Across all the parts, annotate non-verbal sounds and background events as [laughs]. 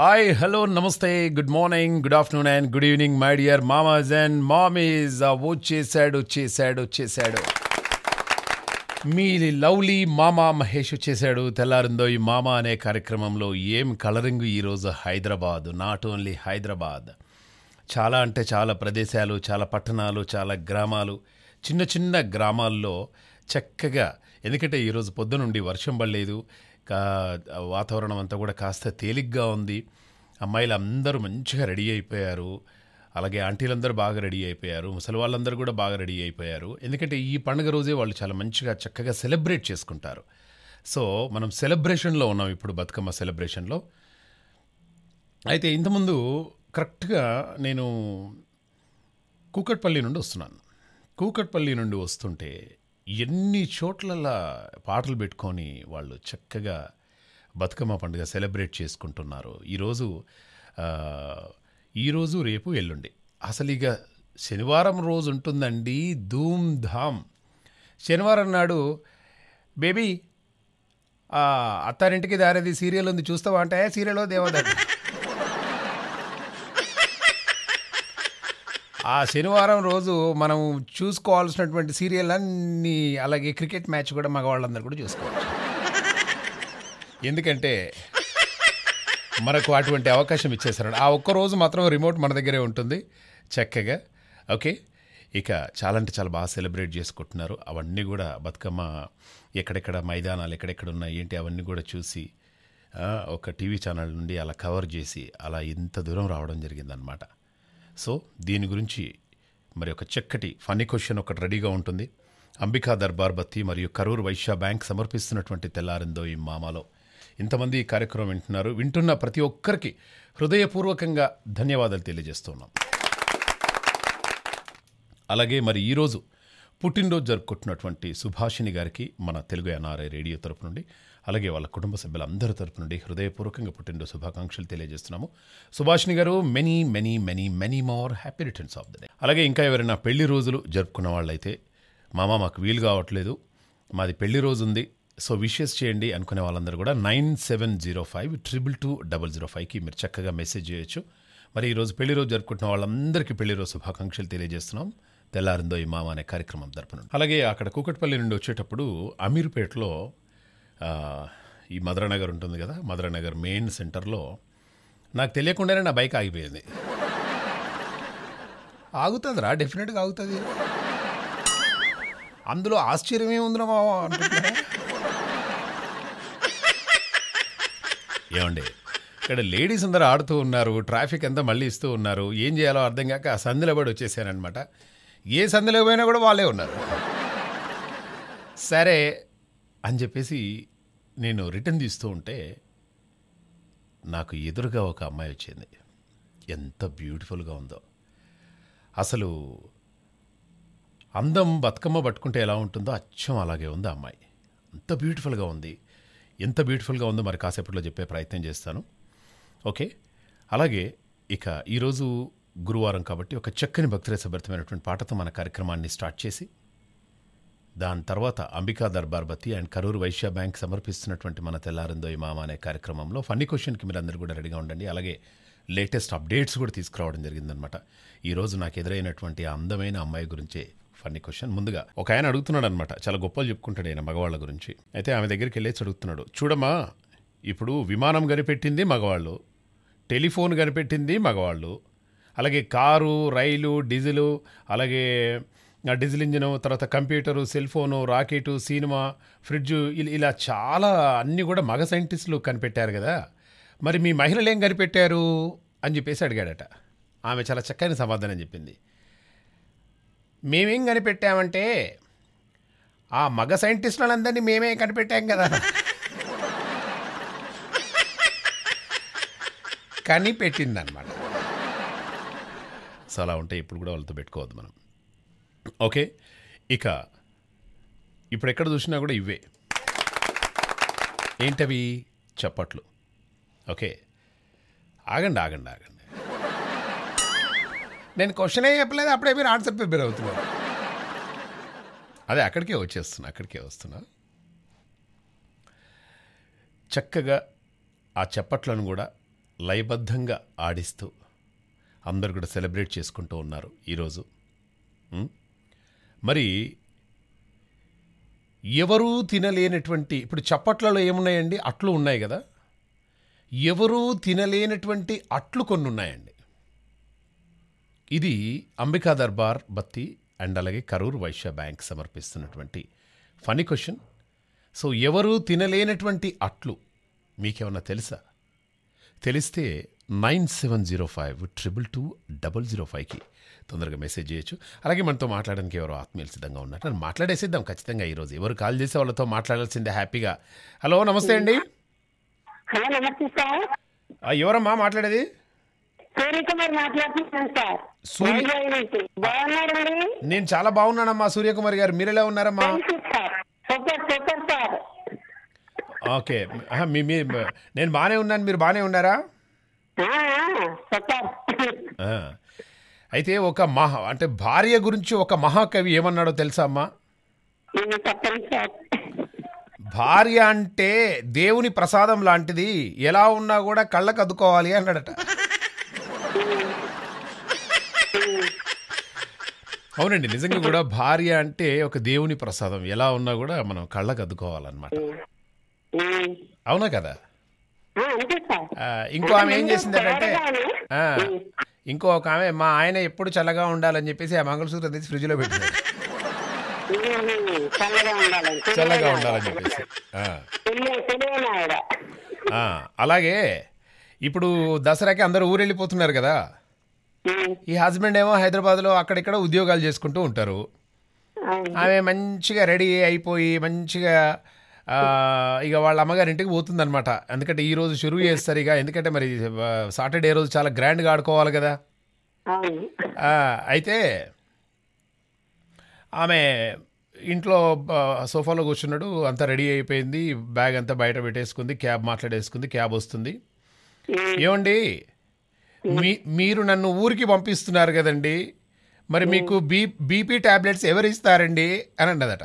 Hi hello నమస్తే good morning good afternoon and good evening my dear మామాజ్ and మామీజ్ వచ్చేసాడు వచ్చేసాడు వచ్చేసాడు మీ లవ్లీ మామా మహేష్ వచ్చేసాడు తెల్లారిందో ఈ మామా అనే కార్యక్రమంలో ఏం కలరింగ్ ఈరోజు హైదరాబాద్ నాట్ ఓన్లీ హైదరాబాద్ చాలా అంటే చాలా ప్రదేశాలు చాలా పట్టణాలు చాలా గ్రామాలు చిన్న చిన్న గ్రామాల్లో చక్కగా ఎందుకంటే ఈరోజు పొద్దునుండి వర్షం పడలేదు కా వాతావరణం అంతా కూడా కాస్త తేలిగ్గా ఉంది అమ్మాయిలు అందరూ మంచిగా రెడీ అయిపోయారు అలాగే ఆంటీలందరూ బాగా రెడీ అయిపోయారు ముసలి వాళ్ళందరూ కూడా బాగా రెడీ అయిపోయారు ఎందుకంటే ఈ పండుగ రోజే వాళ్ళు చాలా మంచిగా చక్కగా సెలబ్రేట్ చేసుకుంటారు సో మనం సెలబ్రేషన్లో ఉన్నాం ఇప్పుడు బతుకమ్మ సెలబ్రేషన్లో అయితే ఇంతకుముందు కరెక్ట్గా నేను కూకట్పల్లి నుండి వస్తున్నాను కూకట్పల్లి నుండి వస్తుంటే ఎన్ని చోట్లలా పాటలు పెట్టుకొని వాళ్ళు చక్కగా బతుకమ్మ పండుగ సెలబ్రేట్ చేసుకుంటున్నారు ఈరోజు ఈరోజు రేపు ఎల్లుండి అసలు ఇక శనివారం రోజు ఉంటుందండి ధూమ్ ధామ్ శనివారం నాడు బేబీ అత్తారింటికి దారేది సీరియల్ ఉంది చూస్తావా అంటే సీరియల్ దేవదండి ఆ శనివారం రోజు మనం చూసుకోవాల్సినటువంటి సీరియల్ అన్ని అలాగే క్రికెట్ మ్యాచ్ కూడా మగవాళ్ళందరూ కూడా చూసుకోవచ్చు ఎందుకంటే మనకు అటువంటి అవకాశం ఇచ్చేసారు ఆ ఒక్కరోజు మాత్రం రిమోట్ మన దగ్గరే ఉంటుంది చక్కగా ఓకే ఇక చాలా అంటే చాలా బాగా సెలబ్రేట్ చేసుకుంటున్నారు అవన్నీ కూడా బతుకమ్మ ఎక్కడెక్కడ మైదానాలు ఎక్కడెక్కడ ఉన్నాయి ఏంటి అవన్నీ కూడా చూసి ఒక టీవీ ఛానల్ నుండి అలా కవర్ చేసి అలా ఇంత దూరం రావడం జరిగిందనమాట సో దీని గురించి మరి ఒక చక్కటి ఫన్నీ క్వశ్చన్ ఒకటి రెడీగా ఉంటుంది అంబికా దర్బార్ బత్తి మరియు కరూర్ వైశ్య బ్యాంక్ సమర్పిస్తున్నటువంటి తెల్లారిందో ఈ మామాలో ఇంతమంది ఈ కార్యక్రమం వింటున్నారు వింటున్న ప్రతి ఒక్కరికి హృదయపూర్వకంగా ధన్యవాదాలు తెలియజేస్తున్నాం అలాగే మరి ఈరోజు పుట్టినరోజు జరుపుకుంటున్నటువంటి సుభాషిణి గారికి మన తెలుగు ఎన్ఆర్ఐ రేడియో తరపు నుండి అలాగే వాళ్ళ కుటుంబ సభ్యులందరి తరపు నుండి హృదయపూర్వకంగా పుట్టిండో శుభాకాంక్షలు తెలియజేస్తున్నాము సుభాషిణి గారు many many many many more happy returns of the day అలాగే ఇంకా ఎవరైనా పెళ్లి రోజులు జరుపుకున్న వాళ్ళైతే మామ మాకు వీలు కావట్లేదు మాది పెళ్లి రోజు ఉంది సో విషెస్ చేయండి అనుకునే వాళ్ళందరూ కూడా nine seven zero five triple two double zero ఫైవ్కి మీరు చక్కగా మెసేజ్ చేయొచ్చు మరి ఈరోజు పెళ్లి రోజు జరుపుకుంటున్న వాళ్ళందరికీ పెళ్లి రోజు శుభాకాంక్షలు తెలియజేస్తున్నాం తెల్లారిందో ఈ మామ అనే కార్యక్రమం తరపున అలాగే అక్కడ కూకట్పల్లి నుండి వచ్చేటప్పుడు అమీర్పేటలో ఈ నగర్ ఉంటుంది కదా నగర్ మెయిన్ సెంటర్లో నాకు తెలియకుండానే నా బైక్ ఆగిపోయింది ఆగుతుంది రా డెఫినెట్గా ఆగుతుంది అందులో ఆశ్చర్యమే ఉందిరా మావా ఏమండి ఇక్కడ లేడీస్ అందరూ ఆడుతూ ఉన్నారు ట్రాఫిక్ అంతా మళ్ళీ ఇస్తూ ఉన్నారు ఏం చేయాలో అర్థం కాక ఆ సందులో పడి వచ్చేసానమాట ఏ సందులో పోయినా కూడా వాళ్ళే ఉన్నారు సరే అని చెప్పేసి నేను రిటర్న్ తీస్తూ ఉంటే నాకు ఎదురుగా ఒక అమ్మాయి వచ్చింది ఎంత బ్యూటిఫుల్గా ఉందో అసలు అందం బతుకమ్మ పట్టుకుంటే ఎలా ఉంటుందో అచ్చం అలాగే ఉంది అమ్మాయి అంత బ్యూటిఫుల్గా ఉంది ఎంత బ్యూటిఫుల్గా ఉందో మరి కాసేపట్లో చెప్పే ప్రయత్నం చేస్తాను ఓకే అలాగే ఇక ఈరోజు గురువారం కాబట్టి ఒక చక్కని భక్తిరసభరితమైనటువంటి పాటతో మన కార్యక్రమాన్ని స్టార్ట్ చేసి దాని తర్వాత అంబికా దర్బార్ అండ్ కరూరు వైశ్య బ్యాంక్ సమర్పిస్తున్నటువంటి మన తెల్లారిందోయి మామ అనే కార్యక్రమంలో ఫన్నీ క్వశ్చన్కి మీరు అందరూ కూడా రెడీగా ఉండండి అలాగే లేటెస్ట్ అప్డేట్స్ కూడా తీసుకురావడం జరిగిందనమాట ఈరోజు నాకు ఎదురైనటువంటి అందమైన అమ్మాయి గురించే ఫన్నీ క్వశ్చన్ ముందుగా ఒక ఆయన అడుగుతున్నాడు అనమాట చాలా గొప్పలు చెప్పుకుంటాడు ఆయన మగవాళ్ళ గురించి అయితే ఆమె దగ్గరికి వెళ్ళేసి అడుగుతున్నాడు చూడమ్మా ఇప్పుడు విమానం కనిపెట్టింది మగవాళ్ళు టెలిఫోన్ కనిపెట్టింది మగవాళ్ళు అలాగే కారు రైలు డీజిలు అలాగే డీజిల్ ఇంజిన్ తర్వాత computer cell phone rocket cinema fridge ఇలా చాలా అన్నీ కూడా మగ సైంటిస్టులు కనిపెట్టారు కదా మరి మీ మహిళలు ఏం కనిపెట్టారు అని చెప్పేసి అడిగాడట ఆమె చాలా చక్కని సమాధానం చెప్పింది మేమేం కనిపెట్టామంటే ఆ మగ సైంటిస్టులందరినీ మేమే కనిపెట్టాం కదా కనిపెట్టిందనమాట సో అలా ఉంటే ఇప్పుడు కూడా వాళ్ళతో పెట్టుకోవద్దు మనం ఓకే ఇక ఇప్పుడు ఎక్కడ చూసినా కూడా ఇవే ఏంటవి చప్పట్లు ఓకే ఆగండి ఆగండి ఆగండి నేను క్వశ్చన్ ఏం చెప్పలేదు అప్పుడే మీరు ఆన్సర్ ప్రిపేర్ అవుతున్నారు అదే అక్కడికే వచ్చేస్తున్నా అక్కడికే వస్తున్నా చక్కగా ఆ చప్పట్లను కూడా లయబద్ధంగా ఆడిస్తూ అందరు కూడా సెలబ్రేట్ చేసుకుంటూ ఉన్నారు ఈరోజు మరి ఎవరూ తినలేనటువంటి ఇప్పుడు చప్పట్లలో ఏమున్నాయండి అట్లు ఉన్నాయి కదా ఎవరూ తినలేనటువంటి అట్లు కొన్ని ఉన్నాయండి ఇది అంబికా దర్బార్ బత్తి అండ్ అలాగే కరూర్ వైశ్య బ్యాంక్ సమర్పిస్తున్నటువంటి ఫనీ క్వశ్చన్ సో ఎవరూ తినలేనటువంటి అట్లు మీకేమన్నా తెలుసా తెలిస్తే nine seven zero five triple two double zero ఫైవ్కి తొందరగా మెసేజ్ చేయొచ్చు అలాగే మనతో మాట్లాడడానికి ఎవరో ఆత్మీయులు సిద్ధంగా ఉన్నారు నేను మాట్లాడేసిద్దాం ఖచ్చితంగా ఈరోజు ఎవరు కాల్ చేసి వాళ్ళతో మాట్లాడాల్సిందే హ్యాపీగా హలో నమస్తే అండి ఎవరమ్మా మాట్లాడేది నేను చాలా బాగున్నానమ్మా సూర్యకుమార్ గారు మీరు ఎలా ఉన్నారమ్మా ఓకే మీ నేను బాగానే ఉన్నాను మీరు బాగానే ఉన్నారా అయితే ఒక మహా అంటే భార్య గురించి ఒక మహాకవి ఏమన్నాడో తెలుసా అమ్మా భార్య అంటే దేవుని ప్రసాదం లాంటిది ఎలా ఉన్నా కూడా కళ్ళకు అద్దుకోవాలి అన్నాడట అవునండి నిజంగా కూడా భార్య అంటే ఒక దేవుని ప్రసాదం ఎలా ఉన్నా కూడా మనం కళ్ళకు అద్దుకోవాలన్నమాట అవునా కదా ఇంకో ఆమె ఏం చేసిందంటే ఇంకో ఒక ఆమె మా ఆయన ఎప్పుడు చల్లగా ఉండాలని చెప్పేసి ఆ మంగళసూత్రం తీసి ఫ్రిడ్జ్ లో పెట్టింది చల్లగా ఉండాలని చెప్పేసి అలాగే ఇప్పుడు దసరాకి అందరూ ఊరెళ్ళిపోతున్నారు కదా ఈ హస్బెండ్ ఏమో హైదరాబాద్ లో అక్కడిక్కడ ఉద్యోగాలు చేసుకుంటూ ఉంటారు ఆమె మంచిగా రెడీ అయిపోయి మంచిగా ఇక వాళ్ళ అమ్మగారి ఇంటికి అనమాట ఎందుకంటే ఈ రోజు షురువు చేస్తారు ఇక ఎందుకంటే మరి సాటర్డే రోజు చాలా గ్రాండ్గా ఆడుకోవాలి కదా అయితే ఆమె ఇంట్లో సోఫాలో కూర్చున్నాడు అంతా రెడీ అయిపోయింది బ్యాగ్ అంతా బయట పెట్టేసుకుంది క్యాబ్ మాట్లాడేసుకుంది క్యాబ్ వస్తుంది ఏమండి మీ మీరు నన్ను ఊరికి పంపిస్తున్నారు కదండి మరి మీకు బీ బీపీ ట్యాబ్లెట్స్ ఎవరు ఇస్తారండి అని అన్నదట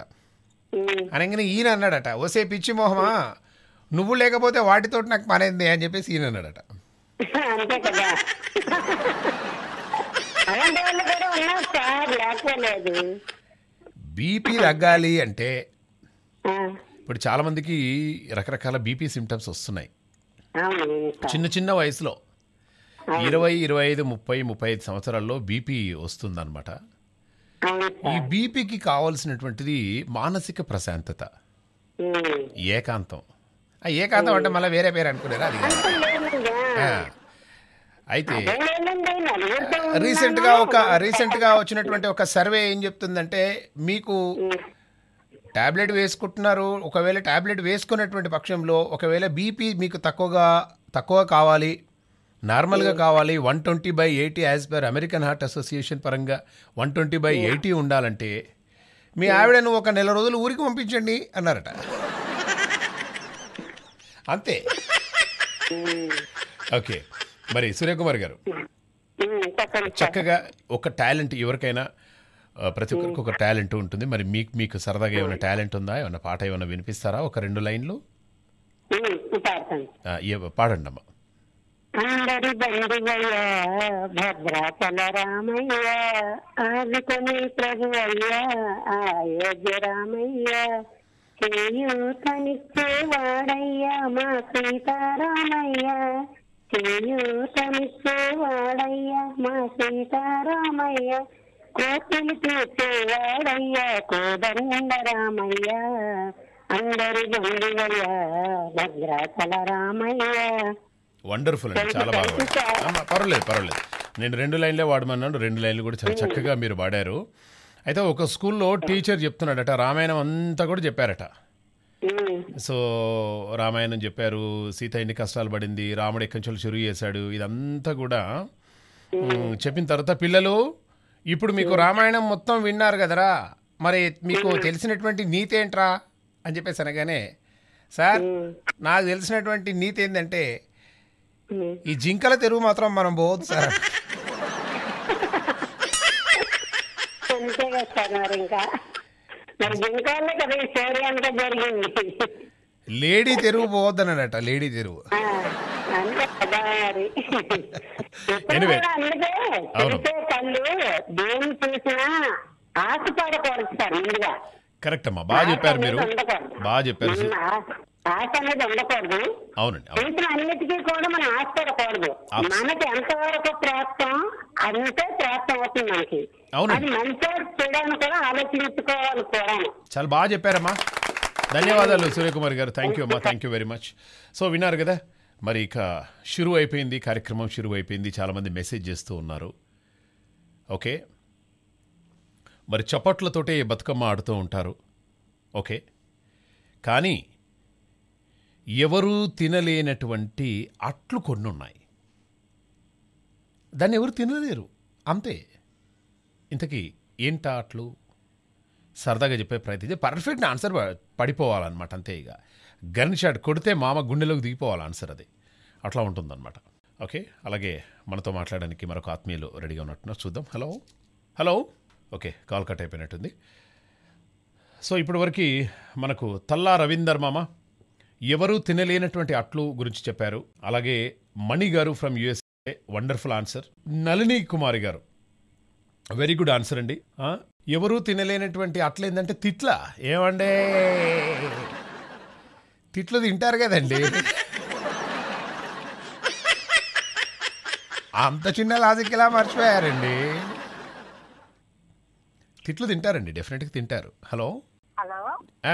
అనగానే ఈయన అన్నాడట ఓసే పిచ్చి మోహమా నువ్వు లేకపోతే వాటితో నాకు పనైంది అని చెప్పేసి ఈయన అన్నాడట బీపీ తగ్గాలి అంటే ఇప్పుడు చాలా మందికి రకరకాల బీపీ సిమ్టమ్స్ వస్తున్నాయి చిన్న చిన్న వయసులో ఇరవై ఇరవై ఐదు ముప్పై ముప్పై ఐదు సంవత్సరాల్లో బీపీ వస్తుందన్నమాట ఈ బీపీకి కావాల్సినటువంటిది మానసిక ప్రశాంతత ఏకాంతం ఆ ఏకాంతం అంటే మళ్ళీ వేరే పేరు అనుకునేరా అది అయితే రీసెంట్గా ఒక రీసెంట్గా వచ్చినటువంటి ఒక సర్వే ఏం చెప్తుందంటే మీకు ట్యాబ్లెట్ వేసుకుంటున్నారు ఒకవేళ ట్యాబ్లెట్ వేసుకున్నటువంటి పక్షంలో ఒకవేళ బీపీ మీకు తక్కువగా తక్కువ కావాలి నార్మల్గా కావాలి one twenty by eighty as per American Heart Association పరంగా వన్ ట్వంటీ బై ఎయిటీ ఉండాలంటే మీ ఆవిడను ఒక నెల రోజులు ఊరికి పంపించండి అన్నారట అంతే ఓకే మరి సూర్యకుమార్ గారు mm. Mm, చక్కగా ఒక టాలెంట్ ఎవరికైనా ప్రతి ఒక్కరికి ఒక mm. టాలెంట్ ఉంటుంది మరి మీకు మీకు సరదాగా ఏమైనా టాలెంట్ ఉందా ఏమైనా పాట ఏమైనా వినిపిస్తారా ఒక రెండు లైన్లు పాడండి అమ్మా అందరి బంధువయ్యా భద్రాచల రామయ్య ఆదుకొని ప్రభు అయ్యా ఆయోగ్య రామయ్య చేయూతనిచ్చేవాడయ్యా మా సీతారామయ్య చేయూతనిచ్చేవాడయ్యా మా సీతారామయ్య కోతులు తీర్చేవాడయ్యా కోదండ రామయ్య అందరి బంధువయ్యా భద్రాచల రామయ్య వండర్ఫుల్ అండి చాలా బాగా పర్వాలేదు పర్వాలేదు నేను రెండు లైన్లే వాడమన్నాను రెండు లైన్లు కూడా చాలా hmm. చక్కగా మీరు వాడారు అయితే ఒక స్కూల్లో hmm. టీచర్ చెప్తున్నాడట రామాయణం అంతా కూడా చెప్పారట hmm. సో రామాయణం చెప్పారు సీత ఎన్ని కష్టాలు పడింది రాముడు ఎక్కడి నుంచి చురువు చేశాడు ఇదంతా కూడా చెప్పిన తర్వాత పిల్లలు ఇప్పుడు మీకు రామాయణం మొత్తం విన్నారు కదరా మరి మీకు తెలిసినటువంటి నీతి ఏంట్రా అని చెప్పేసి అనగానే సార్ నాకు తెలిసినటువంటి నీతి ఏంటంటే ఈ జింకల తెరువు మాత్రం మనం పోవద్దు సార్ అంతే కదా కదా లేడీ తెరువు పోవద్దనట లేడీ తెరువు అందుకే కరెక్ట్ అమ్మా బాగా చెప్పారు మీరు బాగా చెప్పారు ఆశ అనేది ఉండకూడదు చేసిన అన్నిటికీ కూడా మనం మనకి ఎంతవరకు అంతే అవుతుంది మనకి అది చేయడానికి కూడా ఆలోచించుకోవాలి కూడా చాలా బాగా చెప్పారమ్మా ధన్యవాదాలు సూర్యకుమార్ గారు థ్యాంక్ యూ అమ్మా thank you very much so విన్నారు కదా మరి ఇక షురు అయిపోయింది కార్యక్రమం షురు అయిపోయింది చాలామంది మెసేజ్ చేస్తూ ఉన్నారు ఓకే మరి చప్పట్లతోటే బతుకమ్మ ఆడుతూ ఉంటారు ఓకే కానీ ఎవరూ తినలేనటువంటి అట్లు కొన్నున్నాయి దాన్ని ఎవరు తినలేరు అంతే ఇంతకీ ఏంటా అట్లు సరదాగా చెప్పే ప్రయత్నం పర్ఫెక్ట్ ఆన్సర్ పడిపోవాలన్నమాట అంతే ఇక గన్ షాట్ కొడితే మామ గుండెలోకి దిగిపోవాలి ఆన్సర్ అది అట్లా ఉంటుందన్నమాట ఓకే అలాగే మనతో మాట్లాడడానికి మరొక ఆత్మీయులు రెడీగా ఉన్నట్టున్నారు చూద్దాం hello hello okay call cut అయిపోయినట్టుంది సో ఇప్పటివరకు మనకు తల్లా రవీందర్ మామ ఎవరూ తినలేనటువంటి అట్లు గురించి చెప్పారు అలాగే మణి గారు from USA wonderful answer Nalini Kumari గారు వెరీ గుడ్ ఆన్సర్ అండి ఎవరూ తినలేనటువంటి అట్ల ఏంటంటే తిట్ల ఏమండే తిట్లు తింటారు కదండి అంత చిన్న లాజిక్ ఇలా మర్చిపోయారండి తిట్లు తింటారండి డెఫినెట్గా తింటారు హలో హలో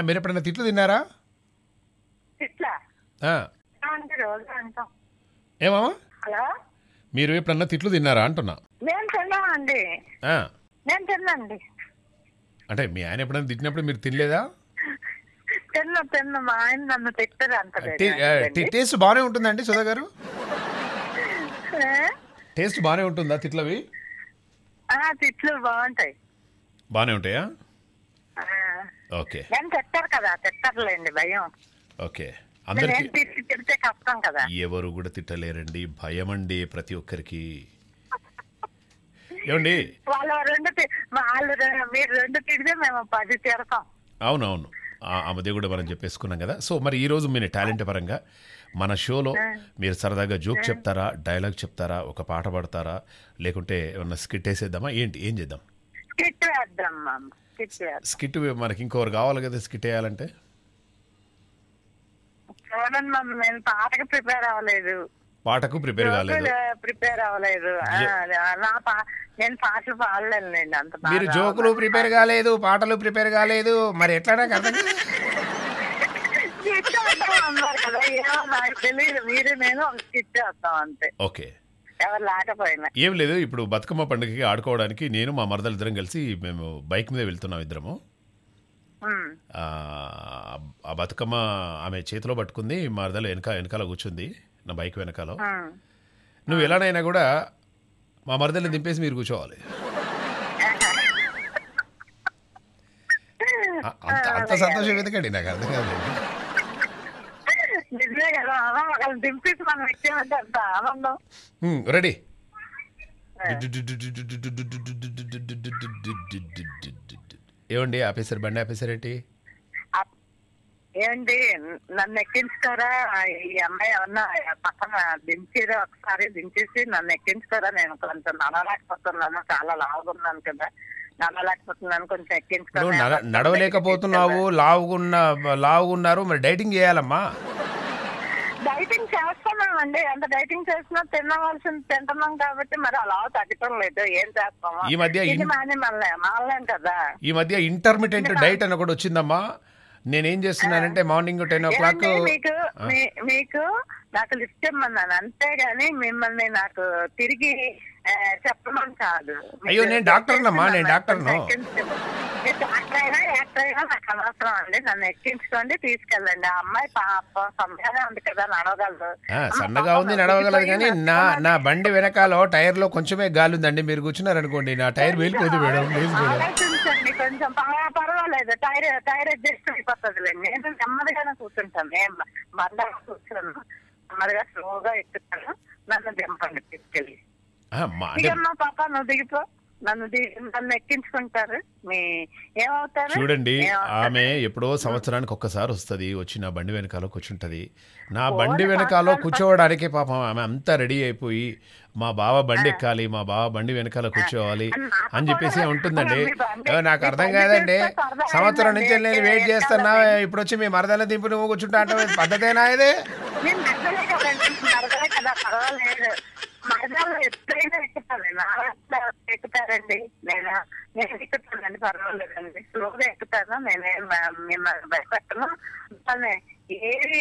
మీరు ఎప్పుడైనా తిట్లు తిన్నారా అంటాం ఏమా హలో మీరు ఎప్పుడన్నా తిట్లు తిన్నారా అంటున్నా నేను మేము అండి నేను తిన్నాండి అంటే మీ ఆయన ఎప్పుడైనా తిట్టినప్పుడు మీరు తినలేదా తిన్నా తిన్నా మా ఆయన నన్ను తిట్టారు అంత టేస్ట్ బాగానే ఉంటుందండి సుధా గారు టేస్ట్ బాగానే ఉంటుందా తిట్లవి తిట్లు బాగుంటాయి బాగానే ఉంటాయా ఓకే తిట్టారు కదా తిట్టారులేండి భయం ఓకే అందరికి ఎవరు కూడా తిట్టలేరండి భయం అండి ప్రతి ఒక్కరికి ఏమండి అవునవును అదే కూడా మనం చెప్పేసుకున్నాం కదా సో మరి ఈ రోజు మీ టాలెంట్ పరంగా మన షోలో మీరు సరదాగా జోక్ చెప్తారా డైలాగ్ చెప్తారా ఒక పాట పాడతారా లేకుంటే ఏమన్నా స్కిట్ వేసేద్దామా ఏంటి ఏం చేద్దాం స్కిట్ మనకి ఇంకొకరు కావాలి కదా స్కిట్ వేయాలంటే నేను పాటకు ప్రిపేర్ అవ్వలేదు పాటకు ప్రిపేర్ కాలేదు ప్రిపేర్ అవ్వలేదు నా పా నేను పాటలు పాడలేను అంత మీరు జోకులు ప్రిపేర్ కాలేదు పాటలు ప్రిపేర్ కాలేదు మరి ఎట్లా [laughs] నాకు అర్థం ఓకే ఏం లేదు ఇప్పుడు బతుకమ్మ పండుగకి ఆడుకోవడానికి నేను మా మరదలు ఇద్దరం కలిసి మేము బైక్ మీద వెళ్తున్నాం ఇద్దరము ఆ బతుకమ్మ ఆమె చేతిలో పట్టుకుంది మరదలు వెనక వెనకాల కూర్చుంది నా బైక్ వెనకాల నువ్వు ఎలానైనా కూడా మా మరదల్ని దింపేసి మీరు కూర్చోవాలి అంత అంత సంతోషం ఎందుకండి నాకు అర్థం కాదు రెడీ ఏమండి ఆఫీసర్ బండి ఏంటి ఏమండి నన్ను ఎక్కించుకోరా ఈ అమ్మాయి ఏమన్నా పక్కన దించేదా ఒకసారి దించేసి నన్ను ఎక్కించుకోరా నేను కొంచెం నడవలేకపోతున్నాను చాలా లావుగున్నాను కదా నడవలేకపోతున్నాను కొంచెం ఎక్కించుకోవాలి నడవలేకపోతున్నావు లావుగున్నా లావుగున్నారు మరి డైటింగ్ చేయాలమ్మా డైటింగ్ చేస్తున్నాం అండి అంత డైటింగ్ చేసినా తినవలసింది తింటున్నాం కాబట్టి మరి అలా తగ్గటం లేదు ఏం చేస్తాము ఈ మధ్య మానే కదా ఈ మధ్య ఇంటర్మీడియట్ డైట్ అని ఒకటి వచ్చిందమ్మా నేనేం చేస్తున్నానంటే మార్నింగ్ టెన్ ఓ క్లాక్ మీకు మీకు నాకు లిఫ్ట్ ఇమ్మన్నాను అంతేగాని మిమ్మల్ని నాకు తిరిగి చెప్పమని కాదు అయ్యో నేను డాక్టర్ అమ్మా నేను డాక్టర్ నాకు అండి నన్ను ఎక్కించుకోండి తీసుకెళ్ళండి ఆ అమ్మాయి సన్నగా ఉంది కదా నడవగలదు సన్నగా ఉంది కానీ నా నా బండి వెనకాల టైర్ లో కొంచెమే గాలి ఉందండి మీరు కూర్చున్నారనుకోండి నా టైర్ వెళ్ళిపోదు మేడం కొంచెం పర్వాలేదు టైర్ టైర్ అడ్జస్ట్ అయిపోతుంది నేను నెమ్మదిగానే కూర్చుంటాను నేను కూర్చున్నాను నెమ్మదిగా స్లోగా ఎక్కుతాను నన్ను దింపండి తీసుకెళ్ళి చూడండి ఆమె ఎప్పుడో సంవత్సరానికి ఒక్కసారి వస్తుంది వచ్చి నా బండి వెనకాల కూర్చుంటది నా బండి వెనకాల కూర్చోవడానికి పాపం ఆమె అంతా రెడీ అయిపోయి మా బావ బండి ఎక్కాలి మా బావ బండి వెనకాల కూర్చోవాలి అని చెప్పేసి ఉంటుందండి నాకు అర్థం కాదండి సంవత్సరం నుంచి నేను వెయిట్ చేస్తున్నా ఇప్పుడు వచ్చి మీ మరదల దింపు నువ్వు కూర్చుంటా అంటే పద్ధతేనా ఇది మరదాలు ఎప్పుడైనా ఎక్కుతాను మహారాష్ట్ర ఎక్కుతారండి నేను నేను ఎక్కుతానండి పర్వాలేదండి స్లోగా ఎక్కుతాను నేనేం మిమ్మల్ని భయపెట్టను మిమ్మల్ని ఏది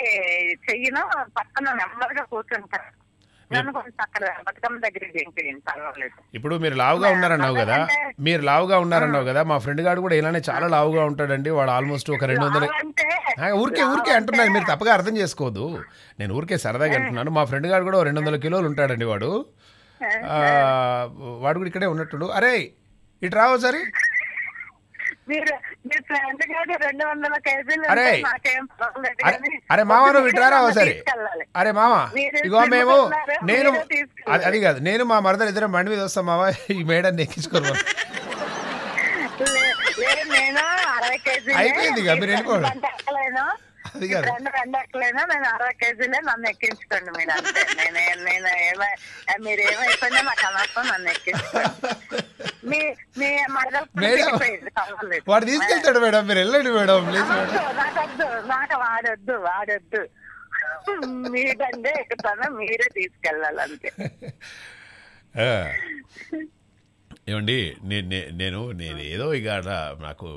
చెయ్యను పక్కన నెమ్మదిగా కూర్చుంటాను ఇప్పుడు మీరు లావుగా ఉన్నారన్నావు కదా మీరు లావుగా ఉన్నారన్నావు కదా మా ఫ్రెండ్ గారు కూడా ఇలానే చాలా లావుగా ఉంటాడండి వాడు ఆల్మోస్ట్ ఒక రెండు వందల ఊరికే ఊరికే అంటున్నాను మీరు తప్పగా అర్థం చేసుకోదు నేను ఊరికే సరదాగా అంటున్నాను మా ఫ్రెండ్ గారు కూడా రెండు వందల కిలోలు ఉంటాడండి వాడు వాడు కూడా ఇక్కడే ఉన్నట్టుడు అరే ఇటు రావు సరే అరే నాకేం అరే మామ నువ్వు వింటారా ఒకసారి అరే మామ ఇగో మేము నేను అది కాదు నేను మా మరదలు ఇద్దరు బండి మీద వస్తాం మావా ఈ మేడం ఎక్కించుకోరు అయిపోయింది ఇక మీరు వెళ్ళిపోవడం అది కాదు రెండు రెండు నేను అరవై కేజీలే నన్ను ఎక్కించుకోండి మీరు అంతే నేను ఏమై మీరు ఏమైపోయినా నాకు అనవసరం నన్ను ఎక్కించుకోండి మీ మీ మరదలు మేడం వాడు తీసుకెళ్తాడు మేడం మీరు వెళ్ళండి మేడం ప్లీజ్ నాకొద్దు నాకు వాడొద్దు వాడొద్దు మీదంటే ఎక్కుతాను మీరే తీసుకెళ్ళాలంతే ఏమండి నేను నేను ఏదో ఇక నాకు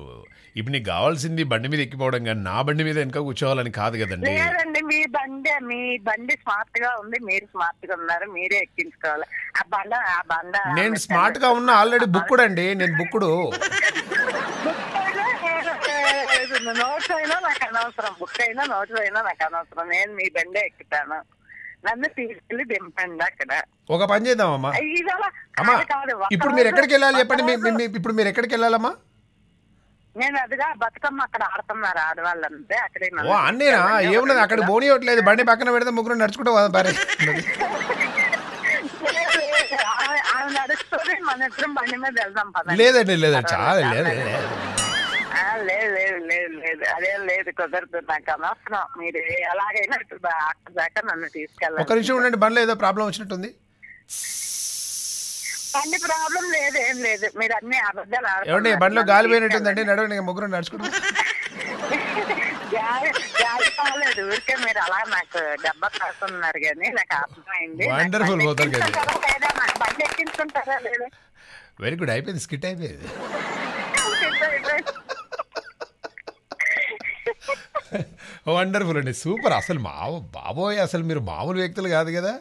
ఇప్పుడు నీకు కావాల్సింది బండి మీద ఎక్కిపోవడం కానీ నా బండి మీద వెనక కూర్చోవాలని కాదు కదండి లేదండి మీ బండి మీ బండి స్మార్ట్ గా ఉంది మీరు స్మార్ట్ గా ఉన్నారు మీరే ఎక్కించుకోవాలి ఆ బండ ఆ బండ నేను స్మార్ట్ గా ఉన్నా ఆల్రెడీ బుక్కుడు అండి నేను బుక్కుడు నోట్స్ అయినా నాకు అనవసరం బుక్ అయినా నోట్స్ అయినా నాకు అనవసరం నేను మీ బండే ఎక్కుతాను నన్ను తీసుకెళ్ళి దింపండి అక్కడ ఒక పని చేద్దామమ్మా అమ్మా ఇప్పుడు మీరు ఎక్కడికి వెళ్ళాలి చెప్పండి ఇప్పుడు మీరు ఎక్కడికి వెళ్ళాలమ్మా నేను బతుకమ్మ అక్కడ ఆడుతున్నారు అన్నేనా ఏమున్నది అక్కడ బోని ఇవ్వట్లేదు బండి పక్కన పెడితే ముగ్గురు నడుచుకుంటూ పారే బండి మీద వెళ్దాం లేదండి లేదండి చాలా లేదు లేదు లేదు లేదు అదే లేదు మీరు నన్ను ఒక నిమిషం ఉండండి బండ్లో ఏదో ప్రాబ్లం వచ్చినట్టుంది అన్ని ప్రాబ్లం లేదు ఏం లేదు మీరు అన్ని అబద్ధాలు ఏమండి ఆడుతున్నారు. బండిలో గాలి పోయినట్టుందండి నడవండి ముగ్గురు నడుచుకుంటాం ఊరికే మీరు అలా నాకు కానీ నాకు కదా. వెరీ గుడ్ అయిపోయింది స్కిట్ అయిపోయింది వండర్ఫుల్ [laughs] అండి సూపర్ అసలు మా బాబోయ్ అసలు మీరు మామూలు వ్యక్తులు కాదు కదా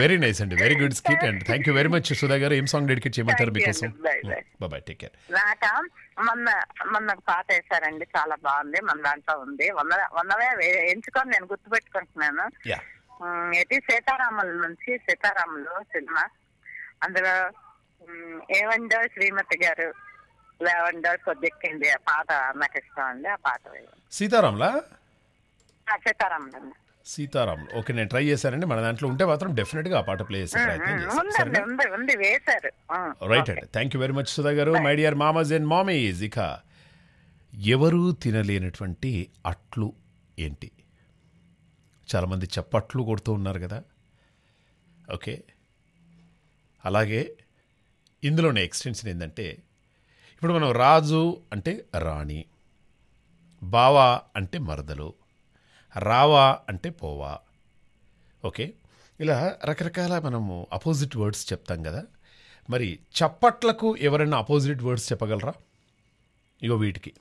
వెరీ నైస్ అండి very good skit and thank you very much Sudha గారు ఏం సాంగ్ డెడికేట్ చేయమంటారు మీకోసం బాయ్ టేక్ కేర్ నాక మొన్న మొన్న పాట వేశారండి చాలా బాగుంది మన దాంట్లో ఉంది వంద వందవే ఎంచుకొని నేను గుర్తుపెట్టుకుంటున్నాను ఎటు సీతారాముల నుంచి సీతారాములు సినిమా అందులో ఏవండో శ్రీమతి గారు లేవండో కొద్దిక్కింది ఆ పాట నాకు ఇష్టం అండి ఆ పాట సీతారాములా అండి సీతారాములు ఓకే నేను ట్రై చేశానండి మన దాంట్లో ఉంటే మాత్రం డెఫినెట్ గా ఆ పాట ప్లే చేసే ప్రయత్నం చేస్తాను రైట్ అండి thank you very much Sudha గారు మై డియర్ మామజ్ అండ్ మామీస్ ఇక ఎవరూ తినలేనటువంటి అట్లు ఏంటి చాలామంది చప్పట్లు కొడుతూ ఉన్నారు కదా ఓకే అలాగే ఇందులోనే ఎక్స్టెన్షన్ ఏంటంటే ఇప్పుడు మనం రాజు అంటే రాణి బావా అంటే మరదలు రావా అంటే పోవా ఓకే ఇలా రకరకాల మనము అపోజిట్ వర్డ్స్ చెప్తాం కదా మరి చప్పట్లకు ఎవరైనా అపోజిట్ వర్డ్స్ చెప్పగలరా ఇగో వీటికి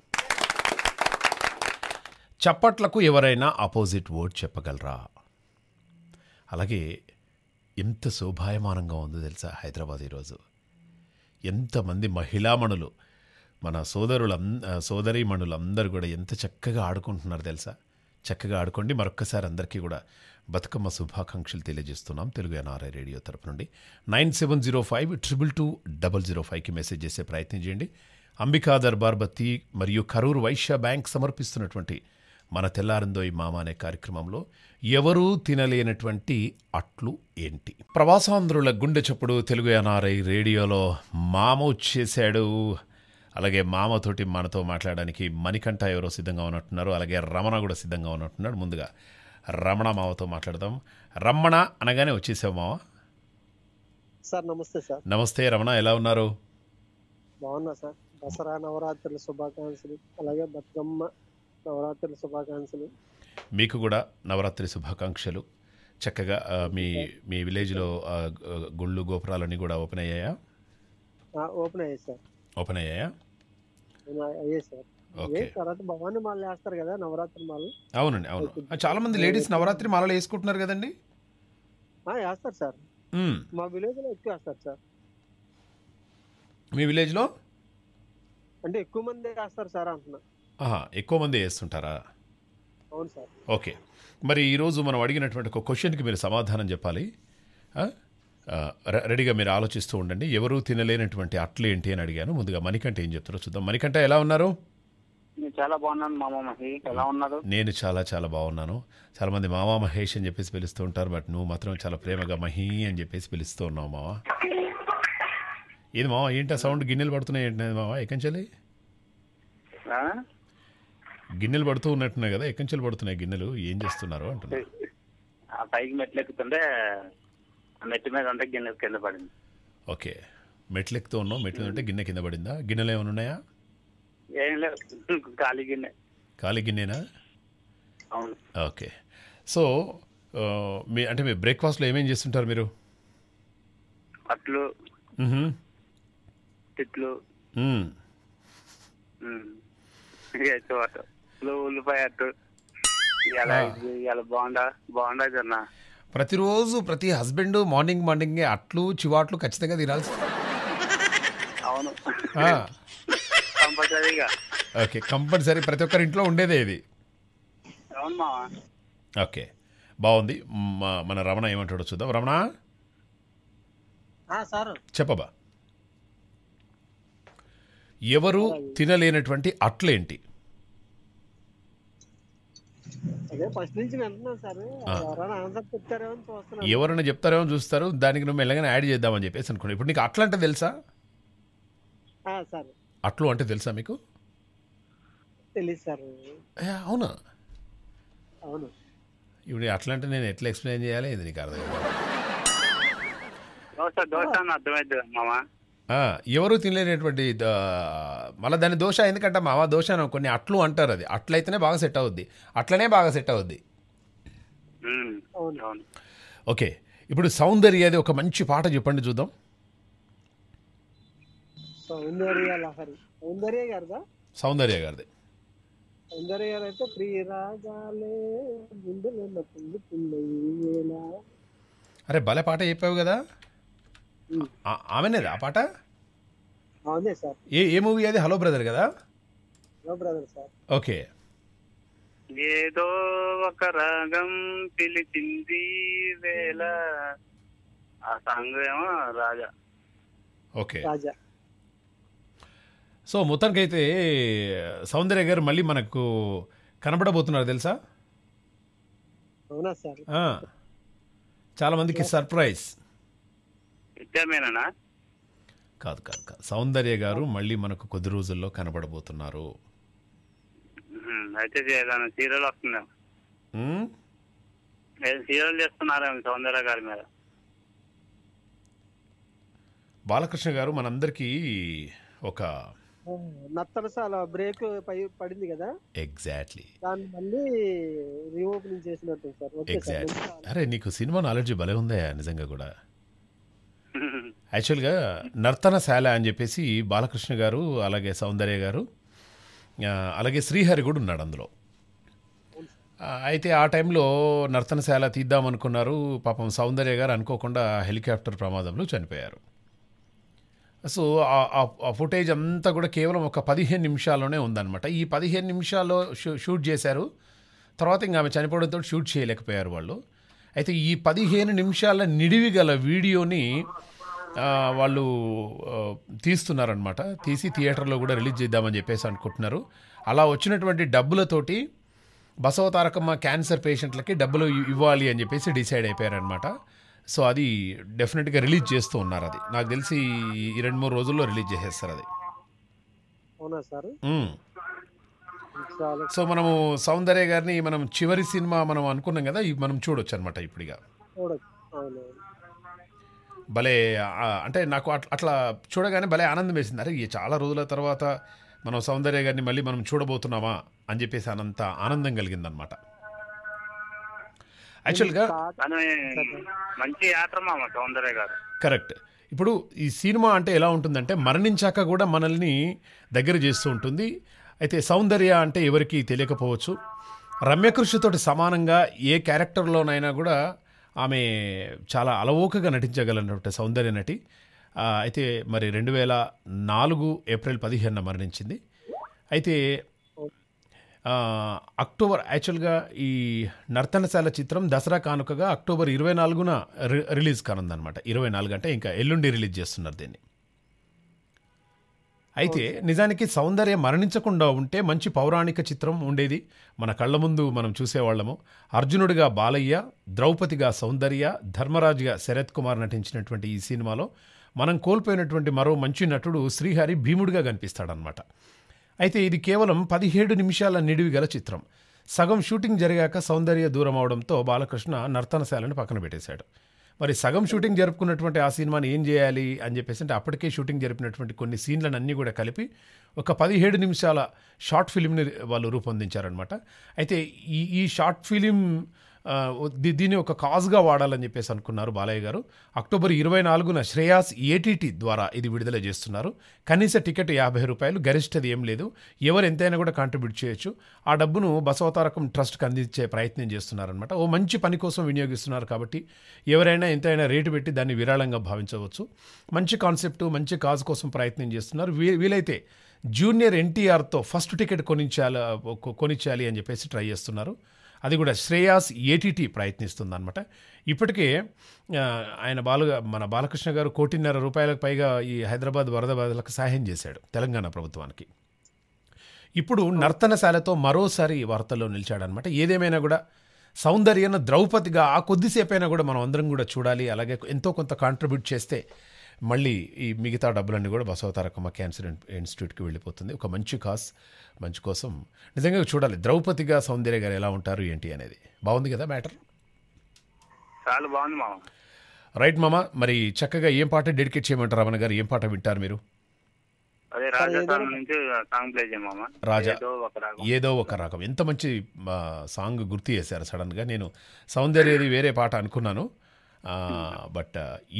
చప్పట్లకు ఎవరైనా అపోజిట్ వర్డ్ చెప్పగలరా అలాగే ఎంత శోభాయమానంగా ఉందో తెలుసా హైదరాబాద్ ఈరోజు ఎంతమంది మహిళామణులు మన సోదరుల సోదరీమణులందరూ కూడా ఎంత చక్కగా ఆడుకుంటున్నారు తెలుసా చక్కగా ఆడుకోండి మరొక్కసారి అందరికీ కూడా బతుకమ్మ శుభాకాంక్షలు తెలియజేస్తున్నాం తెలుగు ఎన్ఆర్ఐ రేడియో తరపు నుండి nine seven zero five triple two double zero ఫైవ్కి మెసేజ్ చేసే ప్రయత్నం చేయండి అంబికా దర్బార్ బత్తి మరియు కరూరు వైశ్య బ్యాంక్ సమర్పిస్తున్నటువంటి మన తెల్లారందోయ్ మామ అనే కార్యక్రమంలో ఎవరూ తినలేనటువంటి అట్లు ఏంటి ప్రవాసాంధ్రుల గుండె చప్పుడు తెలుగు ఎన్ఆర్ఐ రేడియోలో మామ వచ్చేసాడు అలాగే మామతోటి మనతో మాట్లాడడానికి మణికంఠ ఎవరో సిద్ధంగా ఉన్నట్టున్నారు అలాగే రమణ కూడా సిద్ధంగా ఉన్నట్టున్నాడు ముందుగా రమణ మామతో మాట్లాడదాం రమణ అనగానే వచ్చేసావు మామ సార్ నమస్తే సార్ నమస్తే రమణ ఎలా ఉన్నారు బాగున్నా సార్ దసరా నవరాత్రుల శుభాకాంక్షలు అలాగే బతుకమ్మ నవరాత్రుల శుభాకాంక్షలు మీకు కూడా నవరాత్రి శుభాకాంక్షలు చక్కగా మీ మీ విలేజ్లో గుళ్ళు గోపురాలన్నీ కూడా ఓపెన్ అయ్యాయా ఓపెన్ అయ్యాయి సార్ ఓపెన్ అయ్యాయా అయ్యే సార్ తర్వాత భవాని మాలలు వేస్తారు కదా నవరాత్రి మాలలు అవునండి అవును చాలా మంది లేడీస్ నవరాత్రి మాలలు వేసుకుంటున్నారు కదండి వేస్తారు సార్ మా విలేజ్ లో ఎక్కువ వేస్తారు సార్ మీ విలేజ్ లో అంటే ఎక్కువ మంది వేస్తారు సార్ అంటున్నా ఎక్కువ మంది వేస్తుంటారా అవును సార్ ఓకే మరి ఈరోజు మనం అడిగినటువంటి ఒక క్వశ్చన్కి మీరు సమాధానం చెప్పాలి రెడీగా మీరు ఆలోచిస్తూ ఉండండి ఎవరూ తినలేనటువంటి అట్లు ఏంటి అని అడిగాను ముందుగా మణికంఠ ఏం చెప్తారో చూద్దాం మణికంఠ ఎలా ఉన్నారు చాలా బాగున్నాను మామా మహేష్ ఎలా ఉన్నారు నేను చాలా చాలా బాగున్నాను చాలా మంది మామా మహేష్ అని చెప్పేసి పిలుస్తూ ఉంటారు బట్ నువ్వు మాత్రం చాలా ప్రేమగా మహీ అని చెప్పేసి పిలుస్తూ ఉన్నావు మావా ఏది మావా ఏంటి సౌండ్ గిన్నెలు పడుతున్నాయి ఏంటి మావా ఎక్కంచెల్లి గిన్నెలు పడుతూ ఉన్నట్టున్నాయి కదా ఎక్కంచెలు పడుతున్నాయి గిన్నెలు ఏం చేస్తున్నారు అంటున్నారు పైకి మెట్టు మీద ఉంటే గిన్నె కింద పడింది ఓకే మెట్లు ఎక్కుతూ ఉన్నాం మెట్ల మీద ఉంటే గిన్నె కింద పడిందా గిన్నెలు ఏమైనా ఉన్నాయా ఏం లేదు [laughs] ఖాళీ గిన్నె ఖాళీ గిన్నెనా అవును ఓకే సో మీ అంటే మీ బ్రేక్ఫాస్ట్లో ఏమేం చేస్తుంటారు మీరు అట్లు తిట్లు ఉల్లిపాయ అట్టు ఇలా ఇలా బాగుండా బాగుండా ప్రతిరోజు ప్రతి హస్బెండ్ మార్నింగ్ మార్నింగ్ అట్లు చివాట్లు ఖచ్చితంగా తినాల్సి అవును ఓకే కంపల్సరీ ప్రతి ఒక్కరి ఇంట్లో ఉండేదే ఇది ఓకే బాగుంది మన రమణ ఏమంటాడో చూద్దాం రమణ చెప్పబా ఎవరు తినలేనటువంటి అట్లేంటి ఎవరైనా చెప్తారేమో చూస్తారు దానికి నువ్వు మెల్లగానే యాడ్ చేద్దామని చెప్పేసి అనుకోండి ఇప్పుడు నీకు అట్లా అంటే తెలుసా అట్లు అంటే తెలుసా మీకు అవునా ఇప్పుడు అట్లా అంటే నేను ఎట్లా ఎక్స్ప్లెయిన్ చేయాలి ఇది నీకు అర్థం కాదు దోశ దోశ అర్థమైంది మామా ఎవరు తినలేనటువంటి మళ్ళీ దాని దోష ఎందుకంటే మావా దోష కొన్ని అట్లు అంటారు అది అట్లయితేనే బాగా సెట్ అవుద్ది అట్లనే బాగా సెట్ అవుద్ది ఓకే ఇప్పుడు సౌందర్య అది ఒక మంచి పాట చెప్పండి చూద్దాం సౌందర్య సౌందర్య గారిది సౌందర్య గారు అయితే ప్రియరాజాలే అరే భలే పాట చెప్పావు కదా ఆమెనేది ఆ పాట అవునే సార్ ఏ ఏ మూవీ అది హలో బ్రదర్ కదా హలో బ్రదర్ సార్ ఓకే ఏదో ఒక రాగం పిలిచింది వేళ ఆ సాంగ్ ఏమో రాజా ఓకే రాజా సో మొత్తానికి అయితే సౌందర్య గారు మళ్ళీ మనకు కనబడబోతున్నారు తెలుసా అవునా సార్ చాలా మందికి సర్ప్రైజ్ నిజమేనా కాదు కాదు కాదు సౌందర్య గారు మళ్ళీ మనకు కొద్ది రోజుల్లో కనబడబోతున్నారు అయితే సీరియల్ వస్తుంది సీరియల్ చేస్తున్నారు సౌందర్య గారి మీద బాలకృష్ణ గారు మనందరికీ ఒక నత్తరసాల బ్రేక్ పడింది కదా ఎగ్జాక్ట్లీ దాన్ని మళ్ళీ రీఓపెనింగ్ చేసినట్టు సార్ ఎగ్జాక్ట్లీ అరే నీకు సినిమా నాలెడ్జ్ భలే ఉందా నిజంగా కూడా యాక్చువల్గా నర్తనశాల అని చెప్పేసి బాలకృష్ణ గారు అలాగే సౌందర్య గారు అలాగే శ్రీహరి కూడా ఉన్నాడు అందులో అయితే ఆ టైంలో నర్తనశాల తీద్దామనుకున్నారు పాపం సౌందర్య గారు అనుకోకుండా హెలికాప్టర్ ప్రమాదంలో చనిపోయారు సో ఆ ఫుటేజ్ అంతా కూడా కేవలం ఒక పదిహేను నిమిషాల్లోనే ఉందన్నమాట ఈ పదిహేను నిమిషాల్లో షూట్ చేశారు తర్వాత ఇంకా ఆమె చనిపోవడంతో షూట్ చేయలేకపోయారు వాళ్ళు అయితే ఈ పదిహేను నిమిషాల నిడివి గల వీడియోని వాళ్ళు తీస్తున్నారనమాట తీసి థియేటర్లో కూడా రిలీజ్ చేద్దామని చెప్పేసి అనుకుంటున్నారు అలా వచ్చినటువంటి డబ్బులతోటి బసవతారకమ్మ క్యాన్సర్ పేషెంట్లకి డబ్బులు ఇవ్వాలి అని చెప్పేసి డిసైడ్ అయిపోయారనమాట సో అది డెఫినెట్గా రిలీజ్ చేస్తూ ఉన్నారు అది నాకు తెలిసి ఈ రెండు మూడు రోజుల్లో రిలీజ్ చేసేస్తారు అది అవునా సార్ సో మనము సౌందర్య గారిని మనం చివరి సినిమా మనం అనుకున్నాం కదా మనం చూడొచ్చు అనమాట ఇప్పుడుగా భలే అంటే నాకు అట్లా చూడగానే భలే ఆనందం వేసింది అరే చాలా రోజుల తర్వాత మనం సౌందర్య గారిని మళ్ళీ మనం చూడబోతున్నామా అని చెప్పేసి అనంత ఆనందం కలిగిందనమాట యాక్చువల్గా మంచి యాత్ర సౌందర్య గారు కరెక్ట్ ఇప్పుడు ఈ సినిమా అంటే ఎలా ఉంటుందంటే మరణించాక కూడా మనల్ని దగ్గర చేస్తూ ఉంటుంది అయితే సౌందర్య అంటే ఎవరికి తెలియకపోవచ్చు రమ్యకృషితోటి సమానంగా ఏ క్యారెక్టర్లోనైనా కూడా ఆమె చాలా అలవోకగా నటించగలనటువంటి సౌందర్య నటి అయితే మరి రెండు వేల నాలుగు ఏప్రిల్ పదిహేనున మరణించింది అయితే అక్టోబర్ యాక్చువల్గా ఈ నర్తనశాల చిత్రం దసరా కానుకగా అక్టోబర్ ఇరవై నాలుగున రిలీజ్ కానుందనమాట ఇరవై నాలుగు అంటే ఇంకా ఎల్లుండి రిలీజ్ చేస్తున్నారు దీన్ని అయితే నిజానికి సౌందర్య మరణించకుండా ఉంటే మంచి పౌరాణిక చిత్రం ఉండేది మన కళ్ళ ముందు మనం చూసేవాళ్ళము అర్జునుడిగా బాలయ్య ద్రౌపదిగా సౌందర్య ధర్మరాజుగా శరత్ కుమార్ నటించినటువంటి ఈ సినిమాలో మనం కోల్పోయినటువంటి మరో మంచి నటుడు శ్రీహరి భీముడిగా కనిపిస్తాడనమాట అయితే ఇది కేవలం పదిహేడు నిమిషాల నిడివి గల చిత్రం సగం షూటింగ్ జరిగాక సౌందర్య దూరం అవడంతో బాలకృష్ణ నర్తనశాలను పక్కన పెట్టేశాడు మరి సగం షూటింగ్ జరుపుకున్నటువంటి ఆ సినిమాని ఏం చేయాలి అని చెప్పేసి అంటే అప్పటికే షూటింగ్ జరిపినటువంటి కొన్ని సీన్లను అన్నీ కూడా కలిపి ఒక పదిహేడు నిమిషాల షార్ట్ ఫిలింని వాళ్ళు రూపొందించారనమాట అయితే ఈ ఈ షార్ట్ ఫిలిం దీన్ని ఒక కాజ్గా వాడాలని చెప్పేసి అనుకున్నారు బాలయ్య గారు అక్టోబర్ ఇరవై నాలుగున శ్రేయాస్ ఏటీటీ ద్వారా ఇది విడుదల చేస్తున్నారు కనీస టికెట్ యాభై రూపాయలు గరిష్టది ఏం లేదు ఎవరు ఎంతైనా కూడా కాంట్రిబ్యూట్ చేయొచ్చు ఆ డబ్బును బసవతారకం ట్రస్ట్కి అందించే ప్రయత్నం చేస్తున్నారనమాట ఓ మంచి పని కోసం వినియోగిస్తున్నారు కాబట్టి ఎవరైనా ఎంతైనా రేటు పెట్టి దాన్ని విరాళంగా భావించవచ్చు మంచి కాన్సెప్టు మంచి కాజ్ కోసం ప్రయత్నం చేస్తున్నారు వీలైతే జూనియర్ ఎన్టీఆర్తో ఫస్ట్ టికెట్ కొనించాలి కొనిచ్చాలి అని చెప్పేసి ట్రై చేస్తున్నారు అది కూడా శ్రేయాస్ ఏటీటీ అనమాట ఇప్పటికే ఆయన బాలుగా మన బాలకృష్ణ గారు కోటిన్నర రూపాయలకు పైగా ఈ హైదరాబాద్ వరద బాధలకు సహాయం చేశాడు తెలంగాణ ప్రభుత్వానికి ఇప్పుడు నర్తనశాలతో మరోసారి వార్తల్లో నిలిచాడనమాట ఏదేమైనా కూడా సౌందర్యన ద్రౌపదిగా ఆ కొద్దిసేపైనా కూడా మనం అందరం కూడా చూడాలి అలాగే ఎంతో కొంత కాంట్రిబ్యూట్ చేస్తే మళ్ళీ ఈ మిగతా డబ్బులన్నీ కూడా బసవతారకమ్మ క్యాన్సర్ ఇన్స్టిట్యూట్కి వెళ్ళిపోతుంది ఒక మంచి కాస్ మంచి కోసం నిజంగా చూడాలి ద్రౌపదిగా సౌందర్య గారు ఎలా ఉంటారు ఏంటి అనేది బాగుంది కదా మ్యాటర్ చాలా బాగుంది మామ రైట్ మామ మరి చక్కగా ఏం పాట డెడికేట్ చేయమంటారు రమణ గారు ఏం పాట వింటారు మీరు సాంగ్ రాజా ఏదో ఒక రాగం ఎంత మంచి సాంగ్ గుర్తు చేశారు సడన్ గా నేను సౌందర్యది వేరే పాట అనుకున్నాను [laughs] బట్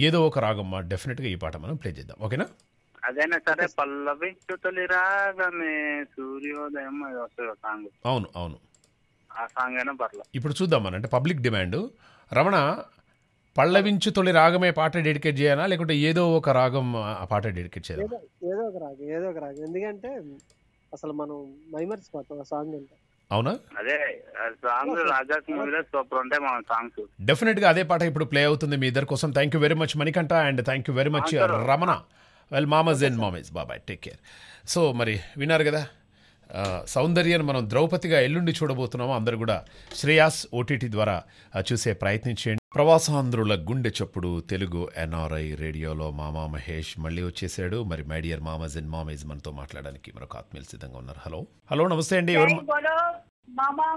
ఏదో ఒక రాగం డెఫినెట్గా ఈ పాట మనం ప్లే చేద్దాం ఓకేనా అదైనా సరే పల్లవించు తొలి రాగమే సూర్యోదయం వస్తుంది సాంగ్ అవును అవును ఆ సాంగ్ అయినా పర్లేదు ఇప్పుడు చూద్దాం అంటే పబ్లిక్ డిమాండ్ రమణ పల్లవించు తొలి రాగమే పాట డెడికేట్ చేయాలా లేకుంటే ఏదో ఒక రాగం ఆ పాట డెడికేట్ చేయాలి ఏదో ఒక రాగం ఏదో ఒక రాగం ఎందుకంటే అసలు మనం మైమర్చిపోతాం ఆ సాంగ్ అంటే అవునా అదే సాంగ్ రాజా మూవీలో సూపర్ ఉంటాయి మన సాంగ్స్ డెఫినెట్ గా అదే పాట ఇప్పుడు ప్లే అవుతుంది మీ ఇద్దరు కోసం thank you very much Manikanta and thank you very much Ramana వెల్ మామజ్ అండ్ మామేజ్ బాబాయ్ టేక్ కేర్ సో మరి విన్నారు కదా సౌందర్యాన్ని మనం ద్రౌపదిగా ఎల్లుండి చూడబోతున్నాము అందరూ కూడా శ్రేయాస్ ఓటీటీ ద్వారా చూసే ప్రయత్నం చేయండి ప్రవాసాంధ్రుల గుండె చప్పుడు తెలుగు ఎన్ఆర్ఐ రేడియోలో మామా మహేష్ మళ్ళీ వచ్చేసాడు మరి మై డియర్ మామాజ్ అండ్ మామేజ్ మనతో మాట్లాడడానికి మరొక ఆత్మీయులు సిద్ధంగా ఉన్నారు హలో హలో నమస్తే అండి ఎవరు మామా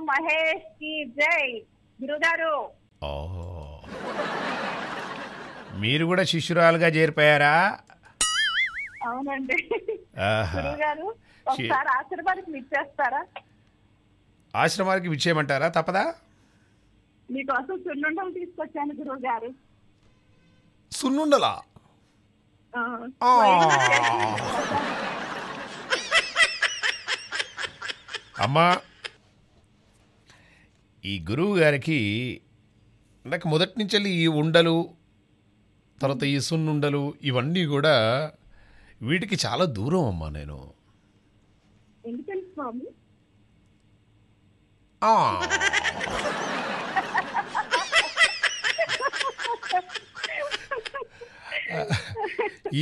మీరు కూడా శిష్యురాలుగా చేరిపోయారా అవునండి గారు ఒకసారి ఆశ్రమానికి ఇచ్చేస్తారా ఆశ్రమానికి ఇచ్చేయమంటారా తప్పదా మీకోసం సున్నుండలు తీసుకొచ్చాను గురువు గారు సున్నుండలా అమ్మా ఈ గురువు గారికి నాకు మొదటి నుంచి ఈ ఉండలు తర్వాత ఈ సున్నుండలు ఇవన్నీ కూడా వీటికి చాలా దూరం అమ్మా నేను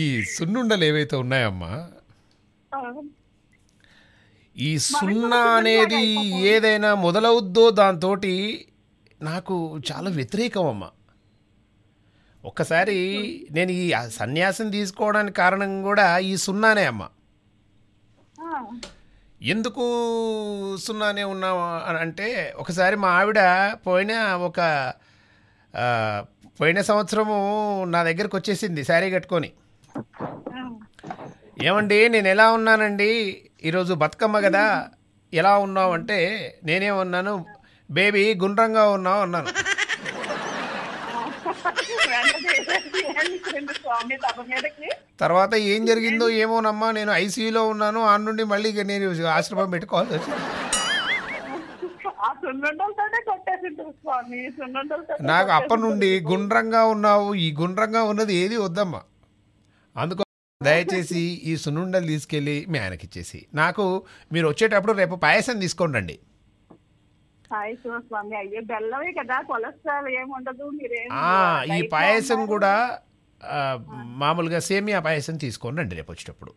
ఈ సున్నుండలు ఏవైతే ఉన్నాయమ్మా ఈ సున్నా అనేది ఏదైనా మొదలవుద్దో దాంతో నాకు చాలా వ్యతిరేకం అమ్మా ఒక్కసారి నేను ఈ సన్యాసం తీసుకోవడానికి కారణం కూడా ఈ సున్నానే అమ్మ ఎందుకు సున్నానే ఉన్నావు అంటే ఒకసారి మా ఆవిడ పోయిన ఒక పోయిన సంవత్సరము నా దగ్గరకు వచ్చేసింది శారీ కట్టుకొని ఏమండి నేను ఎలా ఉన్నానండి ఈరోజు బతుకమ్మ కదా ఎలా ఉన్నావు అంటే నేనేమన్నాను బేబీ గుండ్రంగా ఉన్నావు అన్నాను తర్వాత ఏం జరిగిందో ఏమోనమ్మా నేను ఐసీయూలో ఉన్నాను ఆ నుండి మళ్ళీ ఇక నేను ఆశ్రమం పెట్టుకోవాల్సి వచ్చింది నాకు అప్పటి నుండి గుండ్రంగా ఉన్నావు ఈ గుండ్రంగా ఉన్నది ఏది వద్దమ్మా అందుకో దయచేసి ఈ సున్నుండలు తీసుకెళ్ళి మీ ఆయనకిచ్చేసి నాకు మీరు వచ్చేటప్పుడు రేపు పాయసం తీసుకోండి ఈ పాయసం కూడా మామూలుగా సేమియా పాయసం తీసుకోండి రండి రేపు వచ్చేటప్పుడు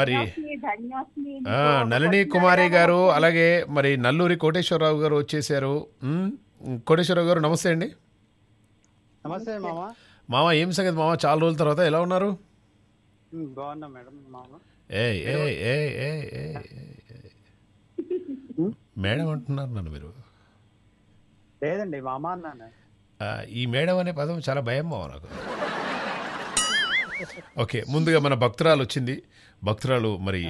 మరి నలిని కుమారి గారు అలాగే మరి నల్లూరి కోటేశ్వరరావు గారు వచ్చేసారు కోటేశ్వరరావు గారు నమస్తే అండి నమస్తే మామ మామ ఏం సంగతి మామ చాలా రోజుల తర్వాత ఎలా ఉన్నారు బాగున్నా మేడం మామ ఏ ఏ ఏ ఏ మేడం అంటున్నారు నన్ను మీరు లేదండి మా అమ్మ అన్నాను ఈ మేడం అనే పదం చాలా భయం మావ నాకు ఓకే ముందుగా మన భక్తురాలు వచ్చింది భక్తురాలు మరి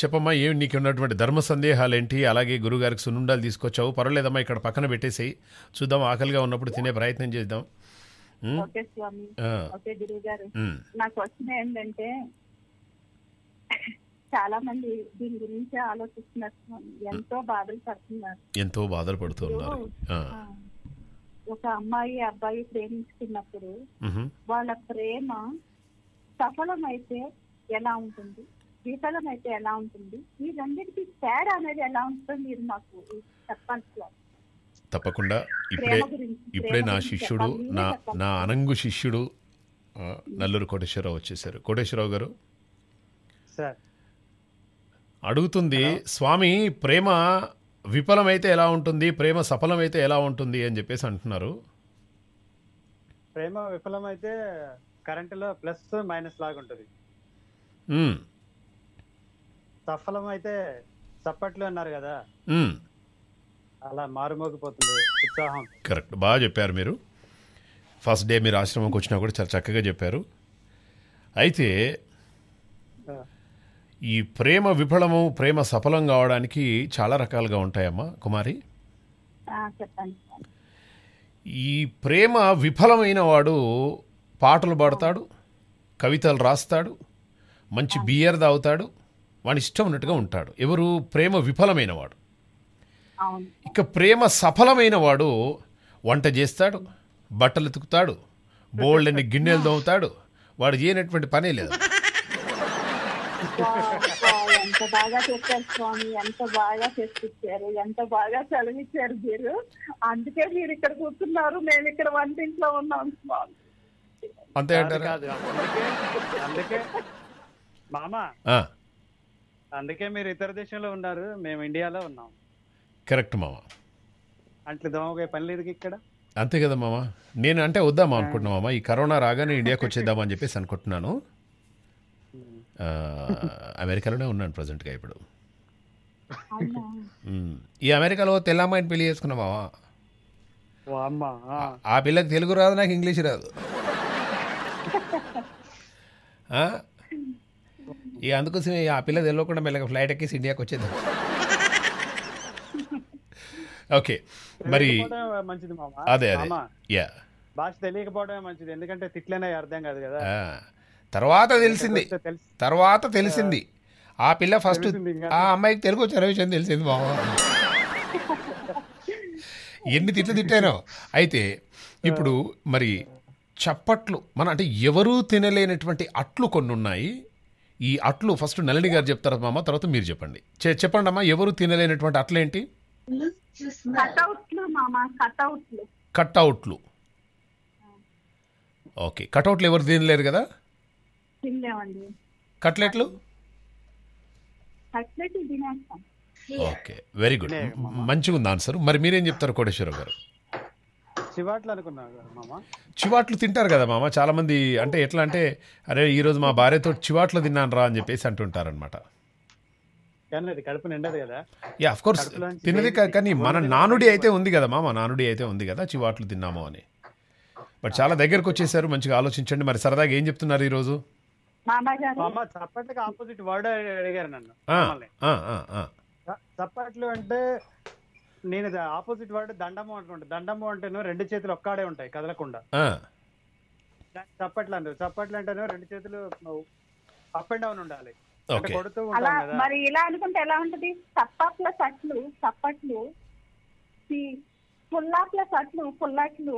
చెప్పమ్మా ఏమి నీకు ఉన్నటువంటి ధర్మ సందేహాలు ఏంటి అలాగే గురుగారికి సున్నుండాలు తీసుకొచ్చావు పర్వాలేదమ్మా ఇక్కడ పక్కన పెట్టేసేయి చూద్దాం ఆకలిగా ఉన్నప్పుడు తినే ప్రయత్నం చేద్దాం నా క్వశ్చన్ ఏంటంటే చాలా మంది దీని గురించి ఆలోచిస్తున్నారు ఎంతో బాధలు పడుతున్నారు ఎంతో బాధలు పడుతున్నారు ఒక అమ్మాయి అబ్బాయి ప్రేమించుకున్నప్పుడు వాళ్ళ ప్రేమ సఫలమైతే ఎలా ఉంటుంది విఫలమైతే ఎలా ఉంటుంది ఈ రెండింటికి తేడా అనేది ఎలా ఉంటుంది మీరు మాకు చెప్పాల్సి తప్పకుండా ఇప్పుడే ఇప్పుడే నా శిష్యుడు నా నా అనంగు శిష్యుడు నల్లూరు కోటేశ్వరరావు వచ్చేసారు కోటేశ్వరరావు గారు సార్ అడుగుతుంది స్వామి ప్రేమ విఫలమైతే ఎలా ఉంటుంది ప్రేమ సఫలమైతే ఎలా ఉంటుంది అని చెప్పేసి అంటున్నారు ప్రేమ విఫలమైతే కరెంటులో ప్లస్ మైనస్ లాగా ఉంటుంది సఫలమైతే చప్పట్లు అన్నారు కదా అలా మారుమోగిపోతుంది ఉత్సాహం కరెక్ట్ బాగా చెప్పారు మీరు ఫస్ట్ డే మీరు ఆశ్రమంకి వచ్చినా కూడా చాలా చక్కగా చెప్పారు అయితే ఈ ప్రేమ విఫలము ప్రేమ సఫలం కావడానికి చాలా రకాలుగా ఉంటాయమ్మా కుమారి ఈ ప్రేమ విఫలమైన వాడు పాటలు పాడతాడు కవితలు రాస్తాడు మంచి బియర్ తాగుతాడు వాడి ఇష్టం ఉన్నట్టుగా ఉంటాడు ఎవరు ప్రేమ విఫలమైన వాడు ఇక ప్రేమ సఫలమైన వాడు వంట చేస్తాడు బట్టలు ఎతుకుతాడు బోల్డ్ అని గిన్నెలు దోముతాడు [laughs] వాడు చేయనటువంటి పనే లేదు ఎంత బాగా చెప్పారు స్వామి ఎంత బాగా చేపించారు ఎంత బాగా చదివించారు మీరు అందుకే మీరు ఇక్కడ కూర్చున్నారు మేము ఇక్కడ వంటింట్లో ఉన్నాం స్వామి అంతే కాదు అందుకే మామ అందుకే మీరు ఇతర దేశంలో ఉన్నారు మేము ఇండియాలో ఉన్నాం కరెక్ట్ మామ అంటే దోమగా పని లేదు ఇక్కడ అంతే కదా మామ నేను అంటే వద్దామా అనుకుంటున్నా మామ ఈ కరోనా రాగానే ఇండియాకి వచ్చేద్దామని చెప్పేసి అనుకుంటున్నాను అమెరికాలోనే ఉన్నాను ప్రజెంట్గా ఇప్పుడు ఈ అమెరికాలో తెల్లమ్మాయిని పెళ్లి చేసుకున్నావా ఆ పిల్లకి తెలుగు రాదు నాకు ఇంగ్లీష్ రాదు ఇక అందుకోసమే ఆ పిల్ల తెలియకుండా మెల్లగా ఫ్లైట్ ఎక్కేసి ఇండియాకి వచ్చేది ఓకే మరి మంచిది అదే అదే యా భాష తెలియకపోవడమే మంచిది ఎందుకంటే తిట్లనే అర్థం కాదు కదా తర్వాత తెలిసింది తర్వాత తెలిసింది ఆ పిల్ల ఫస్ట్ ఆ అమ్మాయికి తెలుగు విషయం తెలిసింది బాబు ఎన్ని తిట్లు తిట్టానో అయితే ఇప్పుడు మరి చప్పట్లు మన అంటే ఎవరూ తినలేనటువంటి అట్లు కొన్ని ఉన్నాయి ఈ అట్లు ఫస్ట్ నలిని గారు చెప్తారు మామ తర్వాత మీరు చెప్పండి చెప్పండి అమ్మా ఎవరు తినలేనటువంటి అట్లు ఏంటి కట్అట్లు ఓకే కట్అట్లు ఎవరు తినలేరు కదా కట్లెట్లు ఓకే వెరీ గుడ్ మంచిగా ఉంది ఆన్సర్ మరి మీరేం చెప్తారు కోటేశ్వరరావు గారు చివాట్లు తింటారు కదా మామ చాలా మంది అంటే ఎట్లా అంటే అరే ఈ రోజు మా భార్యతో చివాట్లు తిన్నాను రా అని చెప్పేసి అంటుంటారు అనమాట కోర్స్ తినది కానీ మన నానుడి అయితే ఉంది కదా మామ నానుడి అయితే ఉంది కదా చివాట్లు తిన్నాము అని బట్ చాలా దగ్గరకు వచ్చేసారు మంచిగా ఆలోచించండి మరి సరదాగా ఏం చెప్తున్నారు ఈరోజు చప్పట్లకి ఆపోజిట్ వర్డ్ అడిగారు నన్ను చప్పట్లు అంటే నేను ఆపోజిట్ వర్డ్ దండము అనుకుంటా దండము అంటేను రెండు చేతులు ఒక్కడే ఉంటాయి కదలకుండా చప్పట్లు అంటారు చప్పట్లు అంటేనో రెండు చేతులు అప్ అండ్ డౌన్ ఉండాలి కొడుతూ మరి ఇలా అనుకుంటే ఎలా ఉంటది చప్పట్ల సట్లు చప్పట్లు పుల్లాట్ల సట్లు పుల్లాట్లు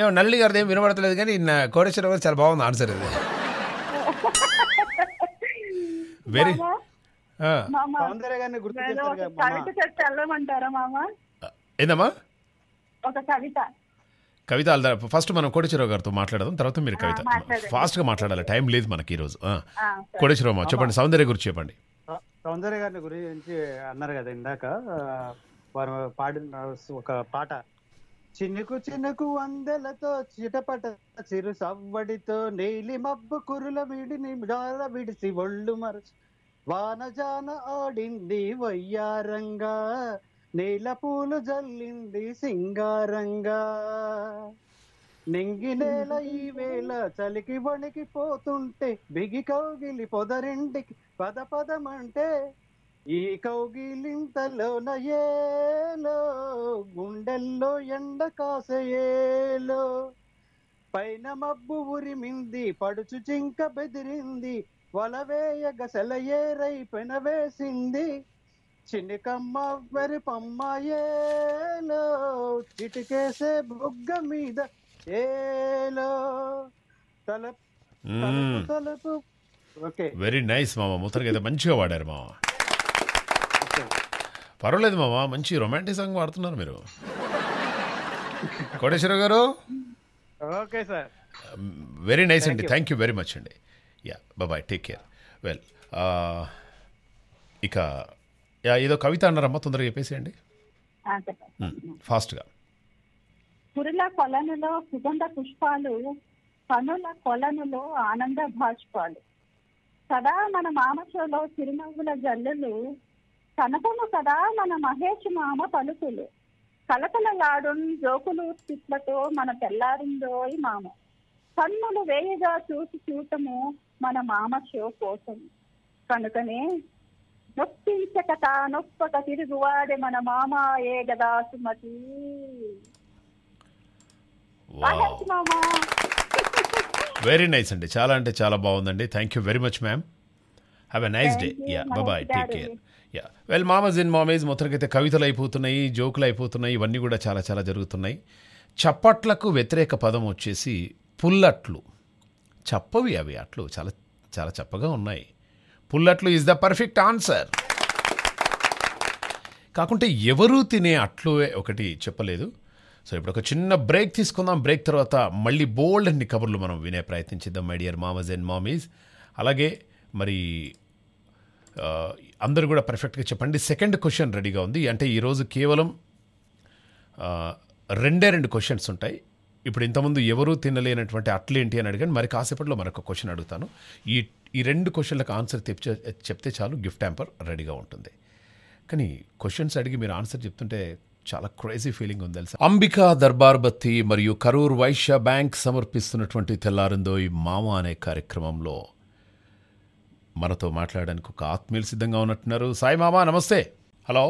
ఏమో నల్లి గారిది ఏం వినబడతలేదు కానీ నా కోటేశ్వర గారు చాలా బాగుంది ఆన్సర్ ఇది [laughs] వెరీ ఏందమ్మా కవిత ఫస్ట్ మనం కోటేశ్వరరావు గారితో మాట్లాడదాం తర్వాత మీరు కవిత ఫాస్ట్ గా మాట్లాడాలి టైం లేదు మనకి ఈరోజు కోటేశ్వరరావు చెప్పండి సౌందర్య గురించి చెప్పండి సౌందర్య గారిని గురించి అన్నారు కదా ఇందాక వారు పాడిన ఒక పాట చినుకు చినుకు వందలతో చిటపట చిరు సవ్వడితో నేలి మబ్బు కురుల విడిని జాల విడిసి ఒళ్ళు మరచి వానజాన ఆడింది వయ్యారంగా నీల పూలు జల్లింది సింగారంగా నింగి నేల ఈ వేళ చలికి వణికి పోతుంటే బిగి కౌగిలి పొదరింటికి పద పదమంటే ఈ కౌగిలింతలోన ఏలో గుండెల్లో ఎండ కాసేలో పైన మబ్బు ఉరిమింది పడుచు చింక బెదిరింది వలవేయగ సెలయేరై పెనవేసింది చినికమ్మ వెరిపమ్మ ఏలో చిటికేసే బుగ్గ మీద ఏలో తల తలుపు ఓకే వెరీ నైస్ మామ ముత్తరకైతే మంచిగా వాడారు మామ పర్వాలేదు మామా మంచి రొమాంటిక్ సాంగ్ వాడుతున్నారు మీరు కోటేశ్వర గారు ఓకే సార్ వెరీ నైస్ అండి థ్యాంక్ యూ వెరీ మచ్ అండి yeah bye bye take care well ఇక యా ఏదో కవిత అన్నారమ్మా తొందరగా చెప్పేసేయండి ఫాస్ట్గా పురుల కొలనులో సుగంధ పుష్పాలు పనుల కొలనులో ఆనంద భాష్పాలు సదా మన మామచోలో చిరునవ్వుల జల్లులు కనపము కదా మన మహేష్ మామ పలుకులు లాడు జోకులు తిట్లతో మన తెల్లారిందోయ్ మామ కన్నులు వేయగా చూసి చూటము మన మామ షో కోసం కనుకనే నొప్పించకట నొప్పక తిరుగువాడే మన మామ ఏ గదా సుమతి మహేష్ మామ వెరీ నైస్ అండి చాలా అంటే చాలా బాగుందండి thank you very much ma'am have a nice day yeah bye take care yeah well మామజ్ ఇన్ మామేజ్ మొత్తానికైతే కవితలు అయిపోతున్నాయి జోకులు అయిపోతున్నాయి ఇవన్నీ కూడా చాలా చాలా జరుగుతున్నాయి చప్పట్లకు వ్యతిరేక పదం వచ్చేసి పుల్లట్లు చెప్పవి అవి అట్లు చాలా చాలా చప్పగా ఉన్నాయి పుల్లట్లు ఈజ్ ద పర్ఫెక్ట్ ఆన్సర్ కాకుంటే ఎవరూ తినే అట్లు ఒకటి చెప్పలేదు సో ఇప్పుడు ఒక చిన్న బ్రేక్ తీసుకుందాం బ్రేక్ తర్వాత మళ్ళీ బోల్డ్ అన్ని కబుర్లు మనం వినే ప్రయత్నించిద్దాం మై డియర్ మామజ్ అండ్ మామీస్ అలాగే మరి అందరూ కూడా పర్ఫెక్ట్గా చెప్పండి సెకండ్ క్వశ్చన్ రెడీగా ఉంది అంటే ఈరోజు కేవలం రెండే రెండు క్వశ్చన్స్ ఉంటాయి ఇప్పుడు ఇంతకుముందు ఎవరూ తినలేనటువంటి అట్లేంటి అని అడిగాను మరి కాసేపట్లో మరొక క్వశ్చన్ అడుగుతాను ఈ ఈ రెండు క్వశ్చన్లకు ఆన్సర్ తెప్చే చెప్తే చాలు గిఫ్ట్ యాంపర్ రెడీగా ఉంటుంది కానీ క్వశ్చన్స్ అడిగి మీరు ఆన్సర్ చెప్తుంటే చాలా క్రేజీ ఫీలింగ్ ఉంది తెలుసా అంబికా దర్బార్ బత్తి మరియు కరూర్ వైశ్య బ్యాంక్ సమర్పిస్తున్నటువంటి తెల్లారిందో ఈ మామ అనే కార్యక్రమంలో మనతో మాట్లాడడానికి ఒక ఆత్మీయులు సిద్ధంగా ఉన్నట్టున్నారు సాయి మామా నమస్తే హలో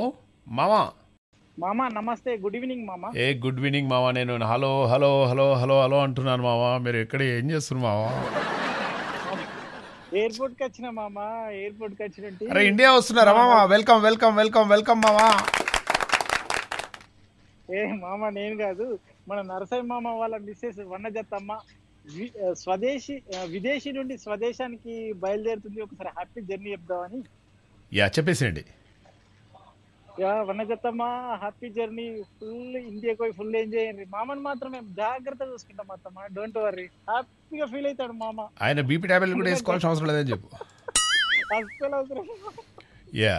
మామా మామా నమస్తే గుడ్ ఈవినింగ్ మామా ఏ గుడ్ ఈవినింగ్ మామా నేను hello hello hello hello hello అంటున్నాను మామా మీరు ఎక్కడ ఏం చేస్తున్నారు మామా ఎయిర్పోర్ట్ కి వచ్చిన మామా ఎయిర్పోర్ట్ కి వచ్చినట్టు అరే ఇండియా వస్తున్నారా మామా వెల్కమ్ వెల్కమ్ వెల్కమ్ వెల్కమ్ మామా ఏ మామా నేను కాదు మన నరసయ్య మామ వాళ్ళ మిస్సెస్ వన్నజత్తమ్మ స్వదేశీ విదేశీ నుండి స్వదేశానికి బయలుదేరుతుంది ఒకసారి హ్యాపీ జర్నీ చెప్దామని యా చెప్పేసేయండి యా వనజత్తమ్మ హ్యాపీ జర్నీ ఫుల్ ఇండియాకి పోయి ఫుల్ ఎంజాయ్ చేయండి మామని మాత్రం మేము జాగ్రత్తగా చూసుకుంటాం అత్తమ్మ డోంట్ వరీ హ్యాపీగా ఫీల్ అవుతాడు మామ ఆయన బీపీ టాబ్లెట్ కూడా వేసుకోవాల్సిన అవసరం లేదని చెప్పు అస్సలు అవసరం యా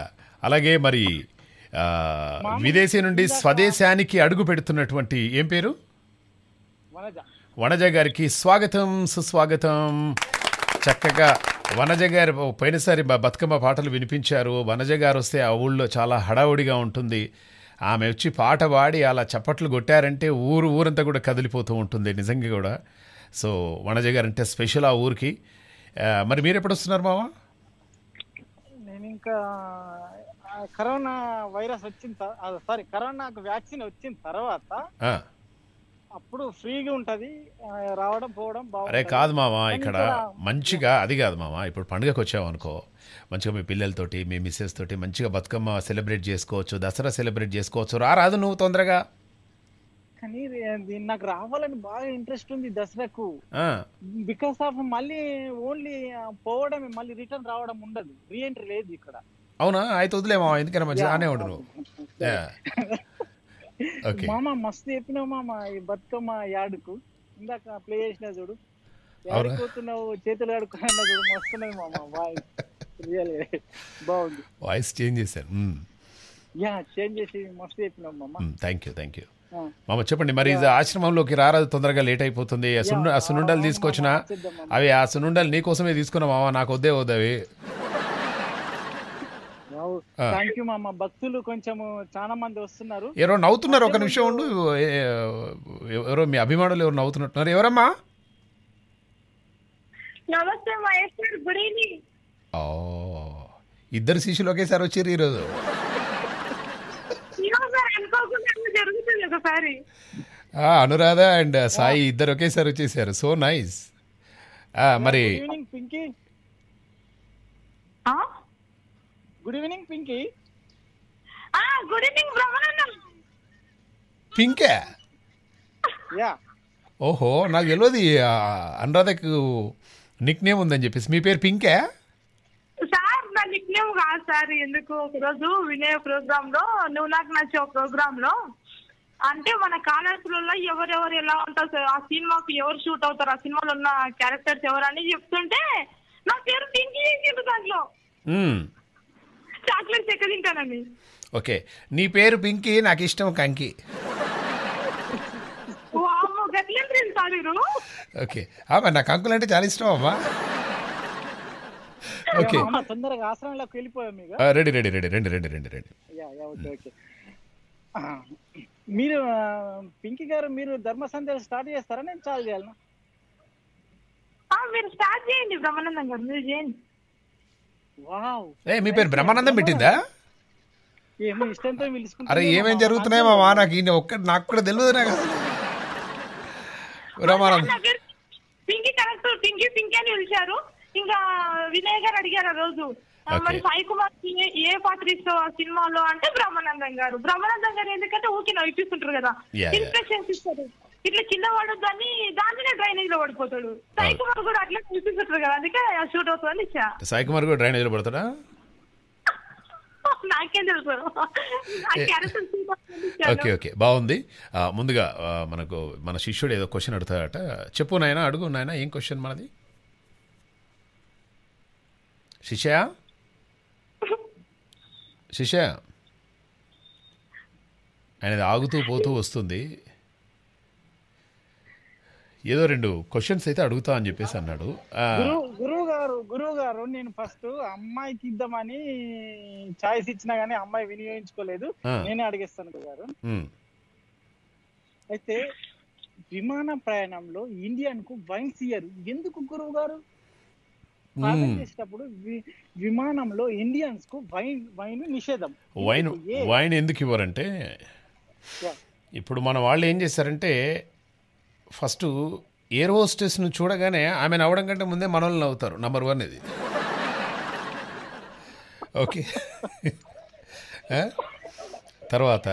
అలాగే మరి విదేశీ నుండి స్వదేశానికి అడుగు పెడుతున్నటువంటి ఏం పేరు వనజ వనజ గారికి స్వాగతం సుస్వాగతం చక్కగా వనజ గారు పోయినసారి బతుకమ్మ పాటలు వినిపించారు వనజ గారు వస్తే ఆ ఊళ్ళో చాలా హడావుడిగా ఉంటుంది ఆమె వచ్చి పాట పాడి అలా చప్పట్లు కొట్టారంటే ఊరు ఊరంతా కూడా కదిలిపోతూ ఉంటుంది నిజంగా కూడా సో వనజ గారు అంటే స్పెషల్ ఆ ఊరికి మరి మీరు ఎప్పుడు వస్తున్నారు మామ నేను ఇంకా కరోనా వైరస్ వచ్చిన సారీ కరోనాకు వ్యాక్సిన్ వచ్చిన తర్వాత అప్పుడు ఫ్రీగా ఉంటది రావడం పోవడం అరే కాదు మామ ఇక్కడ మంచిగా అది కాదు మామ ఇప్పుడు పండుగకు వచ్చావు అనుకో మంచిగా మీ పిల్లలతోటి మీ మిస్సెస్ తోటి మంచిగా బతుకమ్మ సెలబ్రేట్ చేసుకోవచ్చు దసరా సెలబ్రేట్ చేసుకోవచ్చు రా రాదు నువ్వు తొందరగా కానీ దీన్ని నాకు రావాలని బాగా ఇంట్రెస్ట్ ఉంది దసరాకు బికాస్ ఆఫ్ మళ్ళీ ఓన్లీ పోవడమే మళ్ళీ రిటర్న్ రావడం ఉండదు రీఎంట్రీ లేదు ఇక్కడ అవునా అయితే వదిలేమా ఎందుకన్నా మంచిగా ఆనే ఉండు [laughs] మామ మస్తు చెప్పినావు మామ ఈ బతుకమ్మ యాడుకు ఇందాక ప్లే చేసిన చూడు ఆడిపోతున్నావు చేతులు ఆడుకున్నా చూడు మస్తున్నది మామ వాయిస్ రియల్ బాగుంది వాయిస్ చేంజ్ చేశారు hmm. యా చేంజ్ చేసి మస్తు చెప్పినావు మామ థ్యాంక్ యూ థ్యాంక్ యూ మామ చెప్పండి మరి ఆశ్రమంలోకి రారాదు తొందరగా లేట్ అయిపోతుంది సునుండలు తీసుకొచ్చిన అవి ఆ సునుండలు నీ కోసమే తీసుకున్నా మామ నాకు వద్దే వద్దు అవి థ్యాంక్ యూ మామ భక్తులు కొంచెం చాలా మంది వస్తున్నారు ఎవరో నవ్వుతున్నారు ఒక నిమిషం ఉండు ఎవరో మీ అభిమానులు ఎవరు నవ్వుతున్నట్టున్నారు ఎవరమ్మా నమస్తే మహేశ్వర్ గుడ్ ఈవినింగ్ ఇద్దరు శిష్యులు ఒకేసారి వచ్చారు ఈరోజు అనురాధ అండ్ సాయి ఇద్దరు ఒకేసారి వచ్చేసారు సో నైస్ మరి good evening Pinky good evening Brahmanandam పింకే యా ఓహో నాకు తెలియదు అనురాధకు నిక్ నేమ్ ఉందని చెప్పేసి మీ పేరు పింకే సార్ నా నిక్ నేమ్ కాదు సార్ ఎందుకు ఒకరోజు వినయ ప్రోగ్రామ్ లో నువ్వు నాకు నచ్చే ప్రోగ్రామ్ లో అంటే మన కాలేజీలలో ఎవరెవరు ఎలా ఉంటారు సార్ ఆ సినిమాకి ఎవరు షూట్ అవుతారు ఆ సినిమాలో ఉన్న క్యారెక్టర్స్ ఎవరు అని చెప్తుంటే నా పేరు పింకీ దాంట్లో చాక్లెట్స్ ఎక్కడ తింటానండి ఓకే నీ పేరు పింకీ నాకు ఇష్టం కంకి ఓకే అమ్మా నాకు అంకులు అంటే చాలా ఇష్టం అమ్మా ఓకే తొందరగా ఆశ్రమంలోకి వెళ్ళిపోయాం రెడీ రెడీ రెడీ రెండు రెండు రెండు రెండు ఓకే ఓకే మీరు పింకీ గారు మీరు ధర్మ సందేశం స్టార్ట్ చేస్తారా నేను చాలు చేయాలి మీరు స్టార్ట్ చేయండి బ్రహ్మానందం గారు మీరు చేయండి ఏ మీ పేరు బ్రహ్మానందం పెట్టిందా అరే ఏమేం జరుగుతున్నాయి మామా నాకు ఈయన ఒక్కటి నాకు కూడా తెలియదు నాకు అసలు బ్రహ్మానందం పింకీ కరెక్ట్ పింకీ పింకీ అని పిలిచారు ఇంకా వినయ్ గారు అడిగారు ఆ రోజు మరి సాయి కుమార్ ఏ పాత్ర ఇస్తావు ఆ సినిమాలో అంటే బ్రహ్మానందం గారు బ్రహ్మానందం గారు ఎందుకంటే ఊకి నవ్విపిస్తుంటారు కదా ఇన్స్ట్రక్షన్స్ ఇస్తారు ఇట్లా కింద వాడు దాన్ని దాంట్లోనే డ్రైనేజ్ లో పడిపోతాడు సాయి కుమార్ కూడా అట్లా చూపిస్తారు కదా అందుకే షూట్ అవుతుంది ఇచ్చా సాయి కుమార్ కూడా డ్రైనేజ్ లో పడతాడా [laughs] నాకేం తెలుసు ఓకే ఓకే బాగుంది ముందుగా మనకు మన శిష్యుడు ఏదో క్వశ్చన్ అడుగుతాడట చెప్పు నాయన అడుగు నాయన ఏం క్వశ్చన్ మనది శిష్య [laughs] శిష్య ఆయన ఆగుతూ పోతూ వస్తుంది ఏదో రెండు క్వశ్చన్స్ అయితే అడుగుతా అని చెప్పేసి అన్నాడు గురువు గారు గురువు గారు నేను ఫస్ట్ అమ్మాయికి ఇద్దామని ఛాయిస్ ఇచ్చినా గానీ అమ్మాయి వినియోగించుకోలేదు నేనే అడిగేస్తాను గారు అయితే విమాన ప్రయాణంలో ఇండియన్ కు వైన్స్ ఇయ్యరు ఎందుకు గురువు గారు చేసేటప్పుడు విమానంలో ఇండియన్స్ కు వైన్ వైన్ నిషేధం వైన్ వైన్ ఎందుకు ఇవ్వరంటే ఇప్పుడు మన వాళ్ళు ఏం చేశారంటే ఫస్ట్ ఎయిర్ హోస్టెస్ను చూడగానే ఆమె నవ్వడం కంటే ముందే మనోళ్ళు నవ్వుతారు నంబర్ వన్ ఇది ఓకే తర్వాత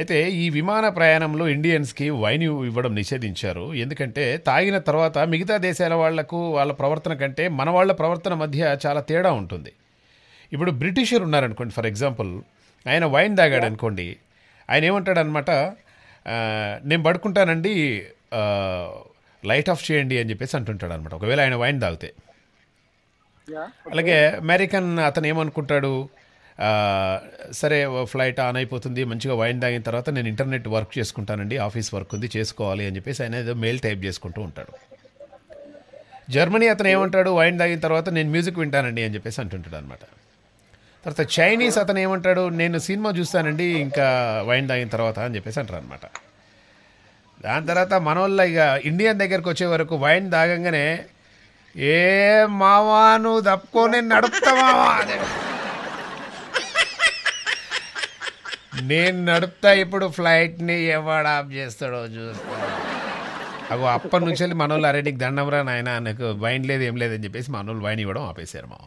అయితే ఈ విమాన ప్రయాణంలో ఇండియన్స్కి వైన్ ఇవ్వడం నిషేధించారు ఎందుకంటే తాగిన తర్వాత మిగతా దేశాల వాళ్లకు వాళ్ళ ప్రవర్తన కంటే మన వాళ్ళ ప్రవర్తన మధ్య చాలా తేడా ఉంటుంది ఇప్పుడు బ్రిటిషర్ ఉన్నారనుకోండి ఫర్ ఎగ్జాంపుల్ ఆయన వైన్ తాగాడు అనుకోండి ఆయన ఏమంటాడనమాట నేను పడుకుంటానండి లైట్ ఆఫ్ చేయండి అని చెప్పేసి అంటుంటాడు అనమాట ఒకవేళ ఆయన వైన్ తాగితే అలాగే అమెరికన్ అతను ఏమనుకుంటాడు సరే ఫ్లైట్ ఆన్ అయిపోతుంది మంచిగా వైన్ తాగిన తర్వాత నేను ఇంటర్నెట్ వర్క్ చేసుకుంటానండి ఆఫీస్ వర్క్ ఉంది చేసుకోవాలి అని చెప్పేసి ఆయన ఏదో మెయిల్ టైప్ చేసుకుంటూ ఉంటాడు జర్మనీ అతను ఏమంటాడు వైన్ తాగిన తర్వాత నేను మ్యూజిక్ వింటానండి అని చెప్పేసి అంటుంటాడు అనమాట తర్వాత చైనీస్ అతను ఏమంటాడు నేను సినిమా చూస్తానండి ఇంకా వైన్ తాగిన తర్వాత అని చెప్పేసి అంటారు అనమాట దాని తర్వాత మనోళ్ళ ఇక ఇండియన్ దగ్గరకు వచ్చే వరకు వైన్ తాగంగానే ఏ మావా నువ్వు తప్పుకొని నడుపుతావా నేను నడుపుతా ఇప్పుడు ఫ్లైట్ని ఎవడాప్ చేస్తాడో చూస్తా అగో అప్పటి నుంచి వెళ్ళి మనోళ్ళు అరే నీకు దండంరా నాయన నాకు వైన్ లేదు ఏం లేదని చెప్పేసి మనోళ్ళు వైన్ ఇవ్వడం ఆపేశారు మా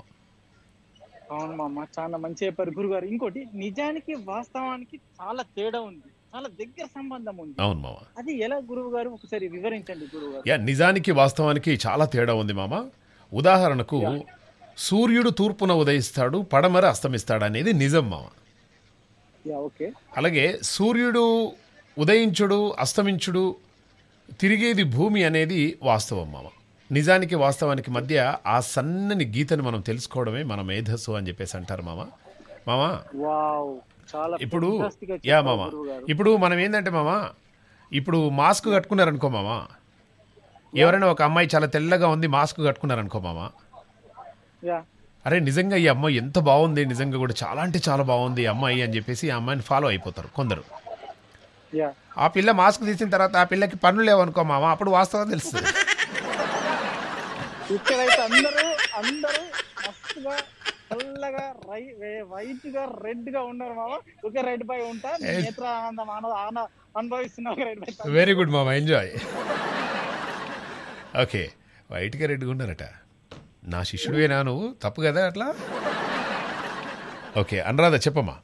అవును మా చాలా మంచి చెప్పారు గురుగారు ఇంకోటి నిజానికి వాస్తవానికి చాలా తేడా ఉంది చాలా దగ్గర సంబంధం ఉంది అవును మామ అది ఎలా గురువు గారు ఒకసారి వివరించండి గురువు యా నిజానికి వాస్తవానికి చాలా తేడా ఉంది మామ ఉదాహరణకు సూర్యుడు తూర్పున ఉదయిస్తాడు పడమర అస్తమిస్తాడు అనేది నిజం మామ ఓకే అలాగే సూర్యుడు ఉదయించుడు అస్తమించుడు తిరిగేది భూమి అనేది వాస్తవం మామ నిజానికి వాస్తవానికి మధ్య ఆ సన్నని గీతను మనం తెలుసుకోవడమే మన మేధస్సు అని చెప్పేసి అంటారు మామ మామా ఇప్పుడు యా మామ ఇప్పుడు మనం ఏంటంటే మామ ఇప్పుడు మాస్క్ కట్టుకున్నారనుకో మామ ఎవరైనా ఒక అమ్మాయి చాలా తెల్లగా ఉంది మాస్క్ కట్టుకున్నారనుకో మామ అరే నిజంగా ఈ అమ్మాయి ఎంత బాగుంది నిజంగా కూడా చాలా అంటే చాలా బాగుంది ఈ అమ్మాయి అని చెప్పేసి ఈ అమ్మాయిని ఫాలో అయిపోతారు కొందరు ఆ పిల్ల మాస్క్ తీసిన తర్వాత ఆ పిల్లకి పనులు లేవనుకో మామ అప్పుడు వాస్తవం తెలుస్తుంది ఇక్కడైతే అందరూ అందరూ మస్తుగా తెల్లగా రై వైట్ గా రెడ్ గా ఉన్నారు మామ ఒక రెడ్ పై ఉంటా నేత్ర ఆనందం ఆన అనుభవిస్తున్నావు రెడ్ వెరీ గుడ్ మామ ఎంజాయ్ ఓకే వైట్ గా రెడ్గా ఉన్నారట నా శిష్యుడివేనా నువ్వు తప్పు కదా అట్లా ఓకే అనురాధ చెప్పమ్మా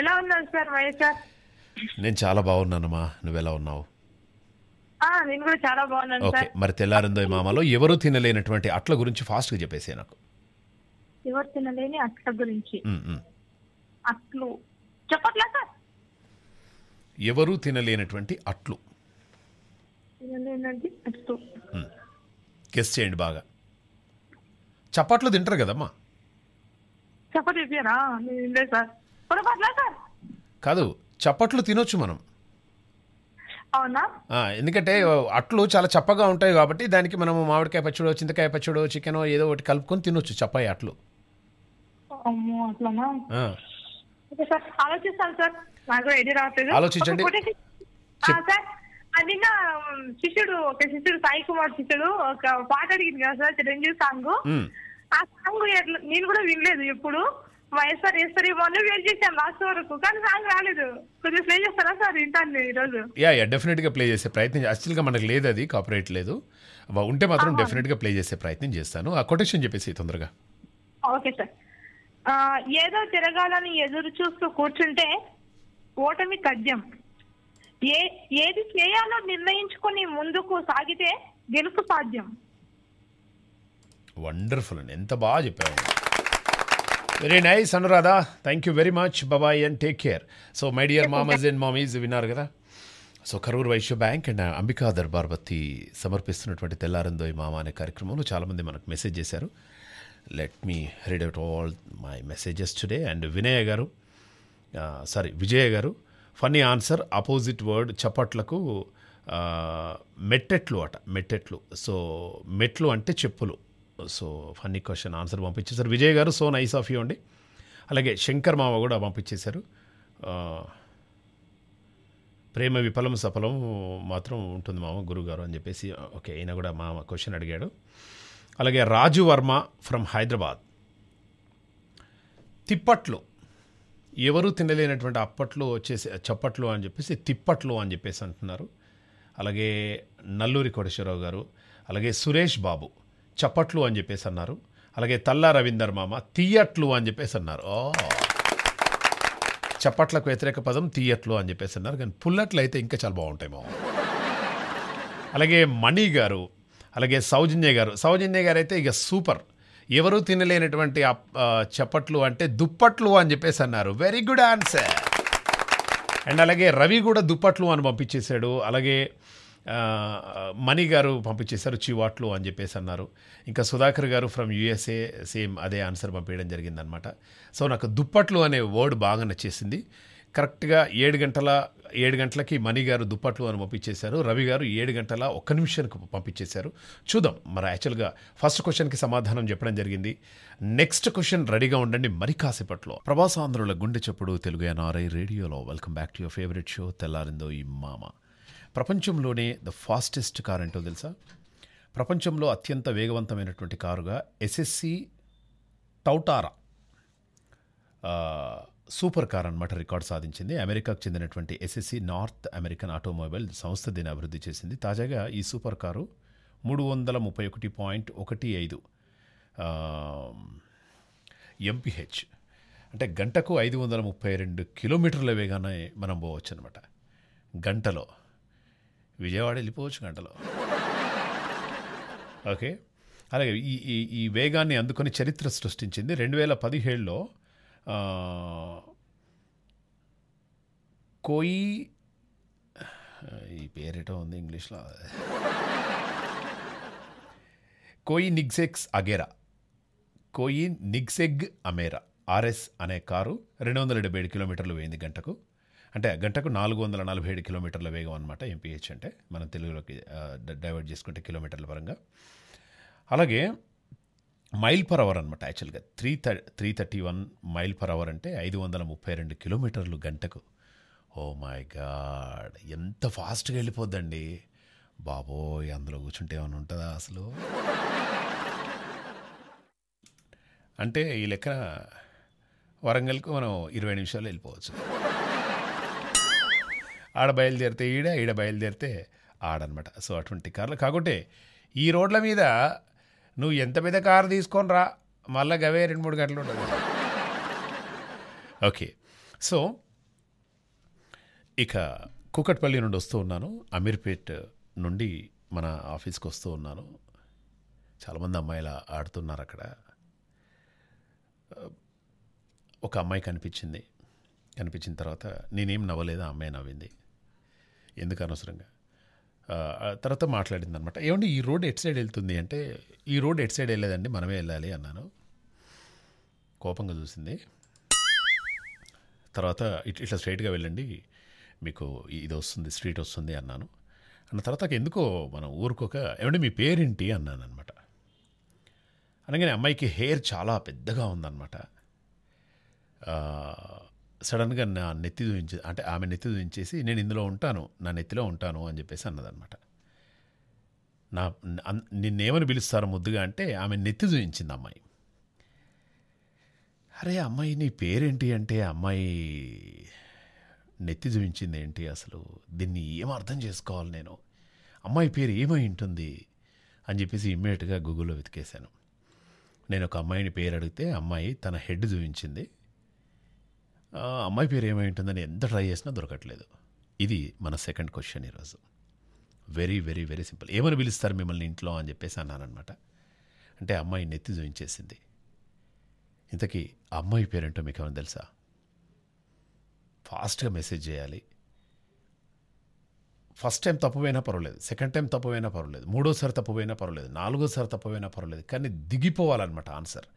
ఎలా ఉన్నావు సార్ వైఎస్ఆర్ నేను చాలా బాగున్నానమ్మా నువ్వెలా ఉన్నావు నేను కూడా చాలా బాగున్నాను ఓకే సార్ మరి తెల్లారందో మామలో ఎవరు తినలేనటువంటి అట్ల గురించి ఫాస్ట్ గా చెప్పేసి నాకు ఎవరు తినలేని అట్ల గురించి అట్లు చెప్పట్లా సార్ ఎవరు తినలేనటువంటి అట్లు తినలేనండి అట్లు గెస్ చేయండి బాగా చప్పట్లు తింటారు కదమ్మా చెప్పట్లేరా నేను తినలేదు సార్ పొరపాట్లా కాదు చప్పట్లు తినొచ్చు మనం అవునా ఎందుకంటే అట్లు చాలా చప్పగా ఉంటాయి కాబట్టి దానికి మనం మామిడికాయ పచ్చడో చింతకాయ పచ్చడో చికెన్ ఏదో ఒకటి కలుపుకొని తినొచ్చు చప్పాయి అట్లు ఆలోచించండి నిన్న శిష్యుడు ఒక శిష్యుడు సాయి కుమార్ శిష్యుడు ఒక పాట అడిగింది కదా సార్ చిరంజీవి సాంగ్ ఆ సాంగ్ నేను కూడా వినలేదు ఎప్పుడు వైఎస్ఆర్ ఈశ్వరి బాగుంది వెయిట్ చేశాను లాస్ట్ వరకు కానీ సాంగ్ రాలేదు కొంచెం ప్లే చేస్తారా సార్ వింటాను ఈరోజు యా యా డెఫినెట్గా ప్లే చేసే ప్రయత్నం యాక్చువల్గా మనకు లేదు అది కాపరేట్ లేదు ఉంటే మాత్రం డెఫినెట్గా ప్లే చేసే ప్రయత్నం చేస్తాను ఆ కొటేషన్ చెప్పేసి తొందరగా ఓకే సార్ ఏదో తిరగాలని ఎదురు చూస్తూ కూర్చుంటే ఓటమి తథ్యం ఏ ఏది చేయాలో నిర్ణయించుకుని ముందుకు సాగితే గెలుపు సాధ్యం వండర్ఫుల్ ఎంత బాగా చెప్పారు very nice Anuradha thank you very much bye bye and take care so my dear మామస్ అండ్ మామీస్ విన్నారు కదా so Karur Vysya bank and Ambika Darbar Bathi సమర్పిస్తున్నటువంటి తెల్లారందోయ్ మామ అనే కార్యక్రమంలో చాలామంది మనకు మెసేజ్ చేశారు let me read out all my messages today and Vinay గారు సారీ uh, విజయ గారు ఫన్నీ ఆన్సర్ ఆపోజిట్ వర్డ్ చప్పట్లకు uh, మెట్టెట్లు అట మెట్టెట్లు సో మెట్లు అంటే చెప్పులు సో ఫన్నీ క్వశ్చన్ ఆన్సర్ పంపించేశారు విజయ్ గారు సో నైస్ ఆఫ్ యూ అండి అలాగే శంకర్ మామ కూడా పంపించేశారు ప్రేమ విఫలం సఫలం మాత్రం ఉంటుంది మామ గురుగారు అని చెప్పేసి ఓకే ఈయన కూడా మామ క్వశ్చన్ అడిగాడు అలాగే రాజు వర్మ ఫ్రమ్ హైదరాబాద్ తిప్పట్లు ఎవరు తినలేనటువంటి అప్పట్లు వచ్చేసి చప్పట్లు అని చెప్పేసి తిప్పట్లు అని చెప్పేసి అంటున్నారు అలాగే నల్లూరి కోటేశ్వరరావు గారు అలాగే సురేష్ బాబు చప్పట్లు అని చెప్పేసి అన్నారు అలాగే తల్లా రవీందర్ మామ తీయట్లు అని చెప్పేసి అన్నారు ఓ చప్పట్లకు వ్యతిరేక పదం తీయట్లు అని చెప్పేసి అన్నారు కానీ పుల్లట్లు అయితే ఇంకా చాలా బాగుంటాయి మామ అలాగే మణి గారు అలాగే సౌజన్య గారు సౌజన్య గారు అయితే ఇక సూపర్ ఎవరూ తినలేనటువంటి చప్పట్లు అంటే దుప్పట్లు అని చెప్పేసి అన్నారు వెరీ గుడ్ ఆన్సర్ అండ్ అలాగే రవి కూడా దుప్పట్లు అని పంపించేశాడు అలాగే మణి గారు పంపించేశారు చివాట్లు అని చెప్పేసి అన్నారు ఇంకా సుధాకర్ గారు ఫ్రమ్ యూఎస్ఏ సేమ్ అదే ఆన్సర్ పంపించడం జరిగిందనమాట సో నాకు దుప్పట్లు అనే వర్డ్ బాగా నచ్చేసింది కరెక్ట్గా ఏడు గంటల ఏడు గంటలకి మణి గారు దుప్పట్లు అని పంపించేశారు రవి గారు ఏడు గంటల ఒక్క నిమిషానికి పంపించేశారు చూద్దాం మరి యాక్చువల్గా ఫస్ట్ క్వశ్చన్కి సమాధానం చెప్పడం జరిగింది నెక్స్ట్ క్వశ్చన్ రెడీగా ఉండండి మరి కాసేపట్లో ఆంధ్రుల గుండె చప్పుడు తెలుగు ఎన్ఆర్ఐ రేడియోలో welcome back to your favourite show తెల్లారిందో ఈ మామ ప్రపంచంలోనే ద ఫాస్టెస్ట్ కార్ ఏంటో తెలుసా ప్రపంచంలో అత్యంత వేగవంతమైనటువంటి కారుగా ఎస్ఎస్సి టౌటారా సూపర్ కార్ అనమాట రికార్డ్ సాధించింది అమెరికాకు చెందినటువంటి ఎస్ఎస్సి నార్త్ అమెరికన్ ఆటోమొబైల్ సంస్థ దీన్ని అభివృద్ధి చేసింది తాజాగా ఈ సూపర్ కారు మూడు వందల ముప్పై ఒకటి పాయింట్ ఒకటి ఐదు ఎంపీహెచ్ అంటే గంటకు ఐదు వందల ముప్పై రెండు కిలోమీటర్ల వేగానే మనం పోవచ్చు అనమాట గంటలో విజయవాడ వెళ్ళిపోవచ్చు గంటలో ఓకే అలాగే ఈ ఈ ఈ వేగాన్ని అందుకొని చరిత్ర సృష్టించింది రెండు వేల పదిహేడులో కోయి ఈ పేరేటో ఉంది ఇంగ్లీష్లో కోయి నిగ్సెక్స్ అగేరా కోయి నిగ్సెగ్ అమేరా ఆర్ఎస్ అనే కారు రెండు వందల డెబ్బై ఏడు కిలోమీటర్లు వేయింది గంటకు అంటే గంటకు నాలుగు వందల నలభై ఏడు కిలోమీటర్ల వేగం అనమాట ఎంపీహెచ్ అంటే మనం తెలుగులోకి డైవర్ట్ చేసుకుంటే కిలోమీటర్ల పరంగా అలాగే మైల్ పర్ అవర్ అనమాట యాక్చువల్గా త్రీ థర్ three thirty one mile per hour అంటే ఐదు వందల ముప్పై రెండు కిలోమీటర్లు గంటకు ఓ మై గాడ్ ఎంత ఫాస్ట్గా వెళ్ళిపోద్దండి బాబోయ్ అందులో కూర్చుంటే ఏమైనా ఉంటుందా అసలు అంటే ఈ లెక్కన వరంగల్కు మనం ఇరవై నిమిషాలు వెళ్ళిపోవచ్చు ఆడ బయలుదేరితే ఈడ ఈడ బయలుదేరితే ఆడనమాట సో అటువంటి కార్లు కాకుంటే ఈ రోడ్ల మీద నువ్వు ఎంత పెద్ద కారు తీసుకొని రా మళ్ళా గవే రెండు మూడు గంటలు ఉండదు ఓకే సో ఇక కూకట్పల్లి నుండి వస్తూ ఉన్నాను అమీర్పేట్ నుండి మన ఆఫీస్కి వస్తూ ఉన్నాను చాలామంది అమ్మాయిలు ఆడుతున్నారు అక్కడ ఒక అమ్మాయి కనిపించింది కనిపించిన తర్వాత నేనేం నవ్వలేదు ఆ అమ్మాయి నవ్వింది ఎందుకు అనవసరంగా తర్వాత మాట్లాడింది అనమాట ఏమండి ఈ రోడ్ ఎట్ సైడ్ వెళ్తుంది అంటే ఈ రోడ్ ఎట్ సైడ్ వెళ్ళేదండి మనమే వెళ్ళాలి అన్నాను కోపంగా చూసింది తర్వాత ఇట్లా స్ట్రైట్గా వెళ్ళండి మీకు ఇది వస్తుంది స్ట్రీట్ వస్తుంది అన్నాను అన్న తర్వాత ఎందుకో మనం ఊరుకోక ఏమంటే మీ పేరేంటి అన్నాను అనమాట అనగానే అమ్మాయికి హెయిర్ చాలా పెద్దగా ఉందన్నమాట సడన్గా నా నెత్తి దూయించే అంటే ఆమె నెత్తి దూయించేసి నేను ఇందులో ఉంటాను నా నెత్తిలో ఉంటాను అని చెప్పేసి అన్నదనమాట నా నిన్నేమని పిలుస్తారు ముద్దుగా అంటే ఆమె నెత్తి చూయించింది అమ్మాయి అరే అమ్మాయి నీ పేరేంటి అంటే అమ్మాయి నెత్తి చూపించింది ఏంటి అసలు దీన్ని ఏం అర్థం చేసుకోవాలి నేను అమ్మాయి పేరు ఏమై ఉంటుంది అని చెప్పేసి ఇమ్మీడియట్గా గూగుల్లో వెతికేశాను నేను ఒక అమ్మాయిని పేరు అడిగితే అమ్మాయి తన హెడ్ చూపించింది అమ్మాయి పేరు ఏమై ఉంటుందని ఎంత ట్రై చేసినా దొరకట్లేదు ఇది మన సెకండ్ క్వశ్చన్ ఈరోజు వెరీ వెరీ వెరీ సింపుల్ ఏమని పిలుస్తారు మిమ్మల్ని ఇంట్లో అని చెప్పేసి అన్నానమాట అంటే అమ్మాయి నెత్తి జోయించేసింది ఇంతకీ అమ్మాయి పేరేంటో మీకు ఏమైనా తెలుసా ఫాస్ట్గా మెసేజ్ చేయాలి ఫస్ట్ టైం తప్పుపోయినా పర్వాలేదు సెకండ్ టైం తప్పుపోయినా పర్వాలేదు మూడోసారి తప్పుపోయినా పర్వాలేదు నాలుగోసారి తప్పుపోయినా పర్వాలేదు కానీ దిగిపోవాలన్నమాట ఆన్సర్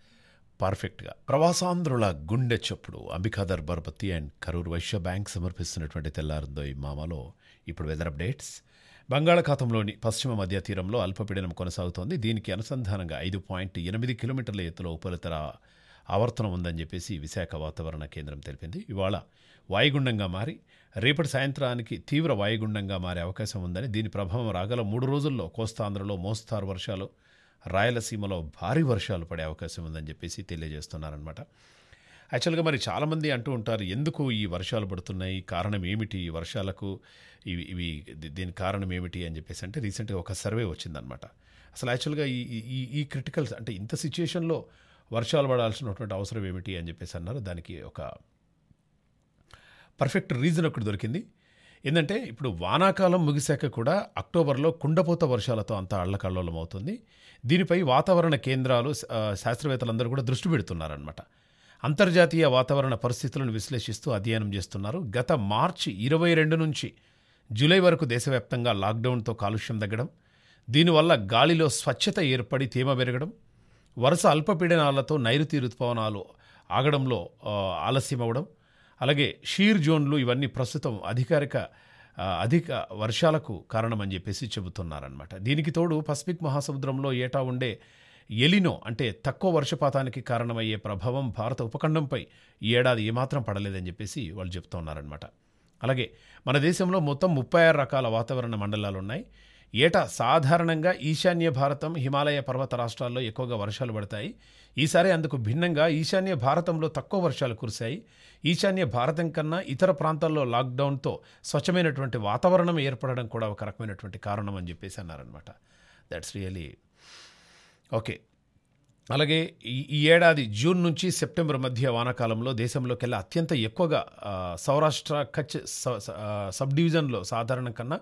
పర్ఫెక్ట్గా ప్రవాసాంధ్రుల గుండె చప్పుడు అంబికాదర్ బర్బతి అండ్ కరూర్ వైశ్య బ్యాంక్ సమర్పిస్తున్నటువంటి తెల్లారుదోయ్ మామలో ఇప్పుడు వెదర్ అప్డేట్స్ బంగాళాఖాతంలోని పశ్చిమ మధ్య తీరంలో అల్పపీడనం కొనసాగుతోంది దీనికి అనుసంధానంగా ఐదు పాయింట్ ఎనిమిది కిలోమీటర్ల ఎత్తులో ఉపరితల ఆవర్తనం ఉందని చెప్పేసి విశాఖ వాతావరణ కేంద్రం తెలిపింది ఇవాళ వాయుగుండంగా మారి రేపటి సాయంత్రానికి తీవ్ర వాయుగుండంగా మారే అవకాశం ఉందని దీని ప్రభావం రాగల మూడు రోజుల్లో కోస్తాంధ్రలో మోస్తారు వర్షాలు రాయలసీమలో భారీ వర్షాలు పడే అవకాశం ఉందని చెప్పేసి తెలియజేస్తున్నారనమాట యాక్చువల్గా మరి చాలామంది అంటూ ఉంటారు ఎందుకు ఈ వర్షాలు పడుతున్నాయి కారణం ఏమిటి ఈ వర్షాలకు ఇవి ఇవి దీని కారణం ఏమిటి అని చెప్పేసి అంటే రీసెంట్గా ఒక సర్వే వచ్చిందనమాట అసలు యాక్చువల్గా ఈ ఈ ఈ క్రిటికల్స్ అంటే ఇంత సిచ్యుయేషన్లో వర్షాలు పడాల్సినటువంటి అవసరం ఏమిటి అని చెప్పేసి అన్నారు దానికి ఒక పర్ఫెక్ట్ రీజన్ ఒకటి దొరికింది ఏంటంటే ఇప్పుడు వానాకాలం ముగిశాక కూడా అక్టోబర్లో కుండపోత వర్షాలతో అంతా అల్లకల్లోలం అవుతుంది దీనిపై వాతావరణ కేంద్రాలు శాస్త్రవేత్తలందరూ కూడా దృష్టి పెడుతున్నారనమాట అంతర్జాతీయ వాతావరణ పరిస్థితులను విశ్లేషిస్తూ అధ్యయనం చేస్తున్నారు గత మార్చి ఇరవై రెండు నుంచి జూలై వరకు దేశవ్యాప్తంగా లాక్డౌన్తో కాలుష్యం తగ్గడం దీనివల్ల గాలిలో స్వచ్ఛత ఏర్పడి తేమ పెరగడం వరుస అల్పపీడనాలతో నైరుతి రుతుపవనాలు ఆగడంలో ఆలస్యం అవ్వడం అలాగే షీర్ జోన్లు ఇవన్నీ ప్రస్తుతం అధికారిక అధిక వర్షాలకు కారణమని చెప్పేసి చెబుతున్నారనమాట దీనికి తోడు పసిఫిక్ మహాసముద్రంలో ఏటా ఉండే ఎలినో అంటే తక్కువ వర్షపాతానికి కారణమయ్యే ప్రభావం భారత ఉపఖండంపై ఈ ఏడాది ఏమాత్రం పడలేదని చెప్పేసి వాళ్ళు చెప్తున్నారనమాట అలాగే మన దేశంలో మొత్తం ముప్పై ఆరు రకాల వాతావరణ మండలాలు ఉన్నాయి ఏటా సాధారణంగా ఈశాన్య భారతం హిమాలయ పర్వత రాష్ట్రాల్లో ఎక్కువగా వర్షాలు పడతాయి ఈసారి అందుకు భిన్నంగా ఈశాన్య భారతంలో తక్కువ వర్షాలు కురిశాయి ఈశాన్య భారతం కన్నా ఇతర ప్రాంతాల్లో లాక్డౌన్తో స్వచ్ఛమైనటువంటి వాతావరణం ఏర్పడడం కూడా ఒక రకమైనటువంటి కారణం అని చెప్పేసి అన్నారనమాట దట్స్ రియలీ ఓకే అలాగే ఈ ఏడాది జూన్ నుంచి సెప్టెంబర్ మధ్య వానాకాలంలో దేశంలోకెల్లా అత్యంత ఎక్కువగా సౌరాష్ట్ర కచ్ సబ్ డివిజన్లో సాధారణం కన్నా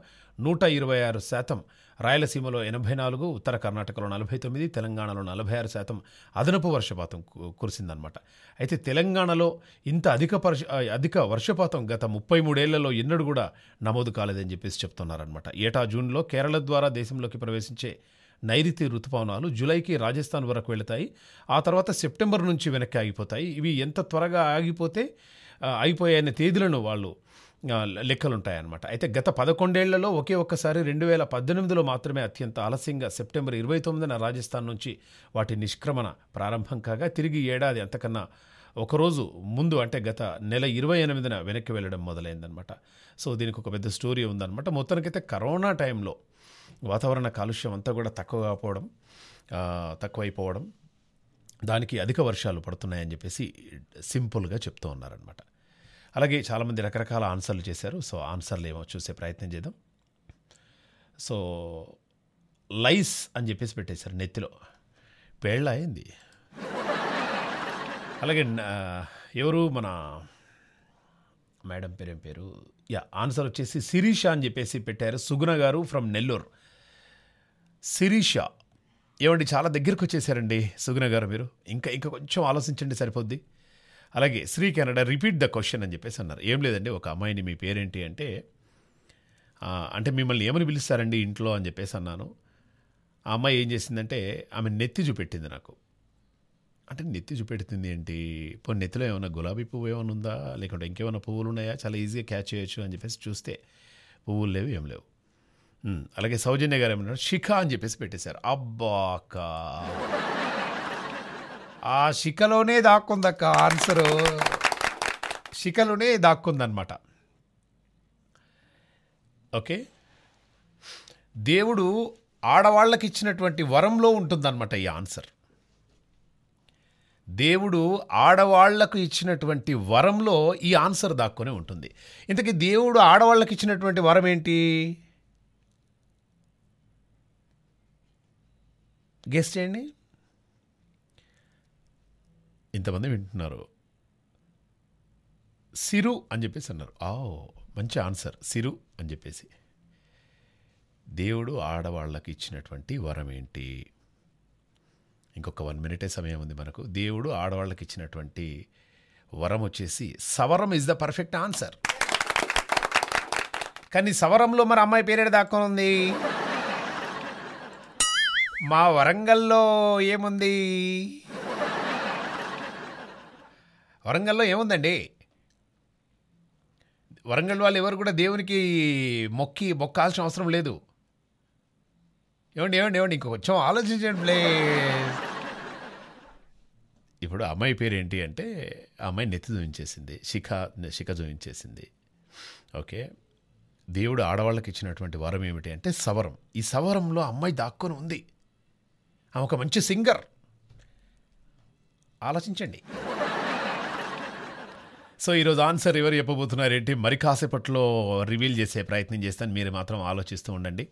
నూట ఇరవై ఆరు శాతం రాయలసీమలో ఎనభై నాలుగు ఉత్తర కర్ణాటకలో నలభై తొమ్మిది తెలంగాణలో నలభై ఆరు శాతం అదనపు వర్షపాతం కురిసిందనమాట అయితే తెలంగాణలో ఇంత అధిక పర్ష అధిక వర్షపాతం గత ముప్పై మూడేళ్లలో ఎన్నడూ కూడా నమోదు కాలేదని చెప్పేసి చెప్తున్నారనమాట ఏటా జూన్లో కేరళ ద్వారా దేశంలోకి ప్రవేశించే నైరుతి ఋతుపవనాలు జూలైకి రాజస్థాన్ వరకు వెళతాయి ఆ తర్వాత సెప్టెంబర్ నుంచి వెనక్కి ఆగిపోతాయి ఇవి ఎంత త్వరగా ఆగిపోతే అయిపోయే తేదీలను వాళ్ళు లెక్కలుంటాయన్నమాట అయితే గత పదకొండేళ్లలో ఒకే ఒక్కసారి రెండు వేల పద్దెనిమిదిలో మాత్రమే అత్యంత ఆలస్యంగా సెప్టెంబర్ ఇరవై తొమ్మిదిన రాజస్థాన్ నుంచి వాటి నిష్క్రమణ ప్రారంభం కాగా తిరిగి ఏడాది అంతకన్నా ఒకరోజు ముందు అంటే గత నెల ఇరవై ఎనిమిదిన వెనక్కి వెళ్ళడం మొదలైందనమాట సో దీనికి ఒక పెద్ద స్టోరీ ఉందన్నమాట మొత్తానికైతే కరోనా టైంలో వాతావరణ కాలుష్యం అంతా కూడా తక్కువ కాకపోవడం తక్కువైపోవడం దానికి అధిక వర్షాలు పడుతున్నాయని చెప్పేసి సింపుల్గా చెప్తూ ఉన్నారనమాట అలాగే చాలామంది రకరకాల ఆన్సర్లు చేశారు సో ఆన్సర్లు ఏమో చూసే ప్రయత్నం చేద్దాం సో లైస్ అని చెప్పేసి పెట్టేశారు నెత్తిలో పేళ్ళ అయింది అలాగే ఎవరు మన మేడం పేరేం పేరు యా ఆన్సర్ వచ్చేసి శిరీష అని చెప్పేసి పెట్టారు సుగుణ గారు ఫ్రమ్ నెల్లూరు శిరీష ఏమండి చాలా దగ్గరకు వచ్చేసారండి సుగుణ గారు మీరు ఇంకా ఇంకా కొంచెం ఆలోచించండి సరిపోద్ది అలాగే Shri Canada repeat the question అని చెప్పేసి అన్నారు ఏం లేదండి ఒక అమ్మాయిని మీ పేరేంటి అంటే అంటే మిమ్మల్ని ఏమని పిలుస్తారండి ఇంట్లో అని చెప్పేసి అన్నాను ఆ అమ్మాయి ఏం చేసిందంటే ఆమె నెత్తి చూపెట్టింది నాకు అంటే నెత్తి చూపెడుతుంది ఏంటి ఇప్పుడు నెత్తిలో ఏమైనా గులాబీ పువ్వు ఏమైనా ఉందా లేకుంటే ఇంకేమైనా పువ్వులు ఉన్నాయా చాలా ఈజీగా క్యాచ్ చేయొచ్చు అని చెప్పేసి చూస్తే పువ్వులు లేవు ఏం లేవు అలాగే సౌజన్య గారు ఏమన్నారు శిఖ అని చెప్పేసి పెట్టేశారు అబ్బాక ఆ శిఖలోనే దాక్కుందక్క ఆన్సరు శిఖలోనే దాక్కుందనమాట ఓకే దేవుడు ఆడవాళ్ళకి ఇచ్చినటువంటి వరంలో ఉంటుందన్నమాట ఈ ఆన్సర్ దేవుడు ఆడవాళ్లకు ఇచ్చినటువంటి వరంలో ఈ ఆన్సర్ దాక్కునే ఉంటుంది ఇంతకీ దేవుడు ఆడవాళ్ళకి ఇచ్చినటువంటి వరం ఏంటి గెస్ట్ చేయండి ఇంతమంది వింటున్నారు సిరు అని చెప్పేసి అన్నారు ఆ మంచి ఆన్సర్ సిరు అని చెప్పేసి దేవుడు ఆడవాళ్ళకి ఇచ్చినటువంటి వరం ఏంటి ఇంకొక వన్ మినిటే సమయం ఉంది మనకు దేవుడు ఆడవాళ్ళకి ఇచ్చినటువంటి వరం వచ్చేసి సవరం ఇస్ ద పర్ఫెక్ట్ ఆన్సర్ కానీ సవరంలో మరి అమ్మాయి పేరేడు ఉంది మా వరంగల్లో ఏముంది వరంగల్లో ఏముందండి వరంగల్ వాళ్ళు ఎవరు కూడా దేవునికి మొక్కి మొక్కాల్సిన అవసరం లేదు ఏమండి ఏమండి ఏమండి ఇంకొక కొంచెం ఆలోచించండి ప్లే ఇప్పుడు అమ్మాయి పేరు ఏంటి అంటే ఆ అమ్మాయి నెత్తి చూపించేసింది శిఖ శిఖ చూపించేసింది ఓకే దేవుడు ఆడవాళ్ళకి ఇచ్చినటువంటి వరం ఏమిటి అంటే సవరం ఈ సవరంలో అమ్మాయి దాక్కొని ఉంది ఆమె ఒక మంచి సింగర్ ఆలోచించండి సో ఈరోజు ఆన్సర్ ఎవరు చెప్పబోతున్నారేంటి మరి కాసేపట్లో రివీల్ చేసే ప్రయత్నం చేస్తాను మీరు మాత్రం ఆలోచిస్తూ ఉండండి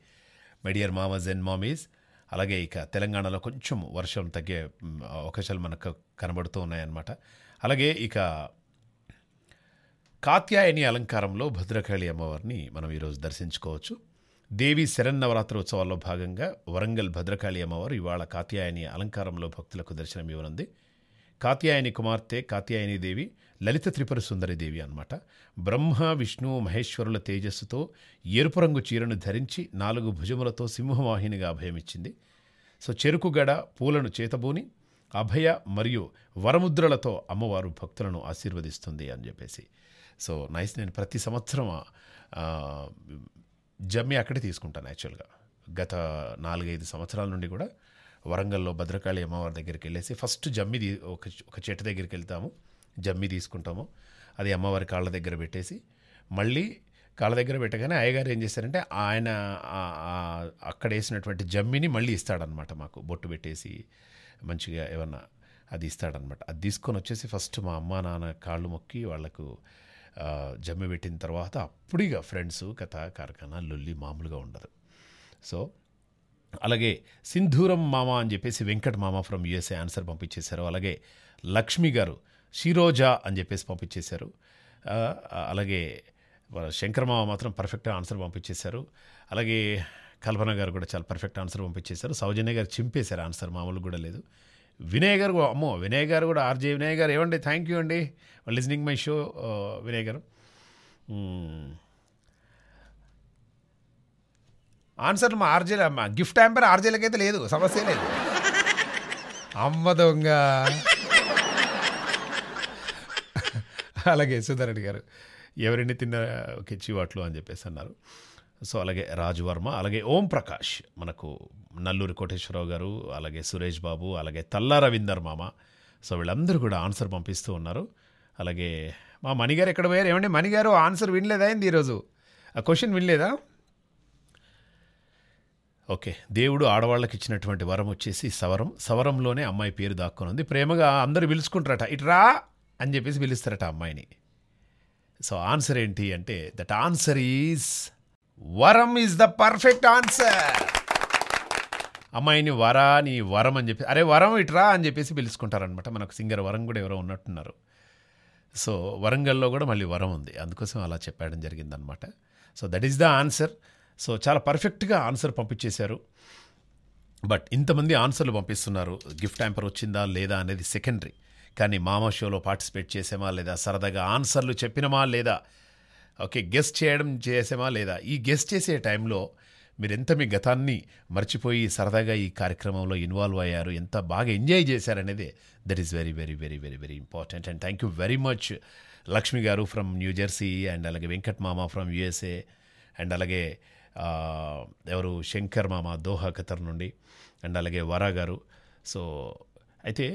మెడియర్ మామజ్ అండ్ మామీస్ అలాగే ఇక తెలంగాణలో కొంచెం వర్షం తగ్గే అవకాశాలు మనకు కనబడుతూ ఉన్నాయన్నమాట అలాగే ఇక కాత్యాయని అలంకారంలో భద్రకాళి అమ్మవారిని మనం ఈరోజు దర్శించుకోవచ్చు దేవీ ఉత్సవాల్లో భాగంగా వరంగల్ భద్రకాళి అమ్మవారు ఇవాళ కాత్యాయని అలంకారంలో భక్తులకు దర్శనమివ్వనుంది కాత్యాయని కుమార్తె కాత్యాయని దేవి లలిత త్రిపుర దేవి అనమాట బ్రహ్మ విష్ణు మహేశ్వరుల తేజస్సుతో ఎరుపు రంగు చీరను ధరించి నాలుగు భుజములతో సింహవాహినిగా అభయమిచ్చింది సో చెరుకుగడ పూలను చేతబూని అభయ మరియు వరముద్రలతో అమ్మవారు భక్తులను ఆశీర్వదిస్తుంది అని చెప్పేసి సో నైస్ నేను ప్రతి సంవత్సరం జమ్మి అక్కడే తీసుకుంటాను యాక్చువల్గా గత నాలుగైదు సంవత్సరాల నుండి కూడా వరంగల్లో భద్రకాళి అమ్మవారి దగ్గరికి వెళ్ళేసి ఫస్ట్ జమ్మి ఒక చెట్టు దగ్గరికి వెళ్తాము జమ్మి తీసుకుంటాము అది అమ్మవారి కాళ్ళ దగ్గర పెట్టేసి మళ్ళీ కాళ్ళ దగ్గర పెట్టగానే అయ్యగారు ఏం చేశారంటే ఆయన అక్కడ వేసినటువంటి జమ్మిని మళ్ళీ ఇస్తాడనమాట మాకు బొట్టు పెట్టేసి మంచిగా ఏమన్నా అది ఇస్తాడనమాట అది తీసుకొని వచ్చేసి ఫస్ట్ మా అమ్మ నాన్న కాళ్ళు మొక్కి వాళ్ళకు జమ్మి పెట్టిన తర్వాత అప్పుడిగా ఫ్రెండ్స్ కథ కార్ఖానా లొల్లి మామూలుగా ఉండదు సో అలాగే సింధూరం మామ అని చెప్పేసి వెంకట్ మామ ఫ్రమ్ యుఎస్ఏ ఆన్సర్ పంపించేశారు అలాగే లక్ష్మి గారు షిరోజా అని చెప్పేసి పంపించేశారు అలాగే శంకర మామ మాత్రం పర్ఫెక్ట్ ఆన్సర్ పంపించేశారు అలాగే కల్పన గారు కూడా చాలా పర్ఫెక్ట్ ఆన్సర్ పంపించేశారు సౌజన్య గారు చింపేశారు ఆన్సర్ మామూలు కూడా లేదు వినయ్ గారు అమ్మో వినయ్ గారు కూడా ఆర్జే వినయ్ గారు ఏమండి థ్యాంక్ యూ అండి లిజనింగ్ మై షో వినయ్ గారు ఆన్సర్ hmm. మా మా గిఫ్ట్ ఆంపర్ ఆర్జేలకైతే లేదు సమస్య లేదు అమ్మ దొంగ అలాగే సుధారెడ్డి గారు ఎవరిని తిన్న వాట్లు అని చెప్పేసి అన్నారు సో అలాగే రాజు వర్మ అలాగే ఓం ప్రకాష్ మనకు నల్లూరి కోటేశ్వరరావు గారు అలాగే సురేష్ బాబు అలాగే తల్లా రవీందర్ మామ సో వీళ్ళందరూ కూడా ఆన్సర్ పంపిస్తూ ఉన్నారు అలాగే మా మణిగారు ఎక్కడ పోయారు ఏమంటే మణిగారు ఆన్సర్ వినలేదా ఏంది ఈరోజు ఆ క్వశ్చన్ వినలేదా ఓకే దేవుడు ఆడవాళ్ళకి ఇచ్చినటువంటి వరం వచ్చేసి సవరం సవరంలోనే అమ్మాయి పేరు దాక్కుని ఉంది ప్రేమగా అందరూ పిలుచుకుంటారట ఇట్రా అని చెప్పేసి పిలుస్తారట అమ్మాయిని సో ఆన్సర్ ఏంటి అంటే దట్ ఆన్సర్ ఈజ్ వరం ఈజ్ ద పర్ఫెక్ట్ ఆన్సర్ అమ్మాయిని వరా నీ వరం అని చెప్పి అరే వరం ఇట్రా అని చెప్పేసి పిలుచుకుంటారనమాట మనకు సింగర్ వరం కూడా ఎవరో ఉన్నట్టున్నారు సో వరంగల్లో కూడా మళ్ళీ వరం ఉంది అందుకోసం అలా చెప్పడం జరిగిందనమాట so that is the answer so చాలా పర్ఫెక్ట్గా ఆన్సర్ పంపించేశారు బట్ ఇంతమంది ఆన్సర్లు పంపిస్తున్నారు గిఫ్ట్ యాంపర్ వచ్చిందా లేదా అనేది సెకండరీ కానీ మామ షోలో పార్టిసిపేట్ చేసామా లేదా సరదాగా ఆన్సర్లు చెప్పినమా లేదా ఓకే గెస్ట్ చేయడం చేసామా లేదా ఈ గెస్ట్ చేసే టైంలో మీరు ఎంత మీ గతాన్ని మర్చిపోయి సరదాగా ఈ కార్యక్రమంలో ఇన్వాల్వ్ అయ్యారు ఎంత బాగా ఎంజాయ్ చేశారనేది that is very very very very very important and thank you very much Lakshmi గారు ఫ్రమ్ న్యూజెర్సీ అండ్ అలాగే వెంకట్ మామ ఫ్రమ్ యుఎస్ఏ అండ్ అలాగే ఎవరు శంకర్ మామ దోహా ఖతర్ నుండి అండ్ అలాగే వరా గారు సో అయితే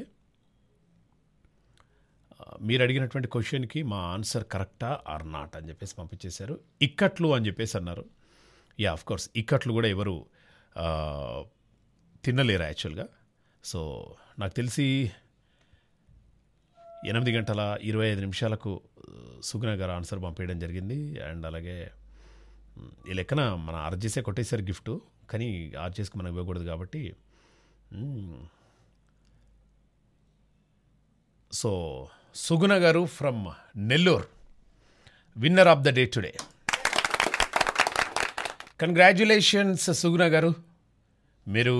మీరు అడిగినటువంటి క్వశ్చన్కి మా ఆన్సర్ కరెక్టా ఆర్ నాట్ అని చెప్పేసి పంపించేశారు ఇక్కట్లు అని చెప్పేసి అన్నారు యా ఆఫ్ కోర్స్ ఇక్కట్లు కూడా ఎవరు తినలేరు యాక్చువల్గా సో నాకు తెలిసి ఎనిమిది గంటల ఇరవై ఐదు నిమిషాలకు సుగ్న గారు ఆన్సర్ పంపేయడం జరిగింది అండ్ అలాగే ఈ లెక్కన మన ఆర్జేసే కొట్టేశారు గిఫ్ట్ కానీ ఆర్జేస్కి మనకు ఇవ్వకూడదు కాబట్టి సో సుగుణ గారు from Nellore winner of the day today congratulations Suguna గారు మీరు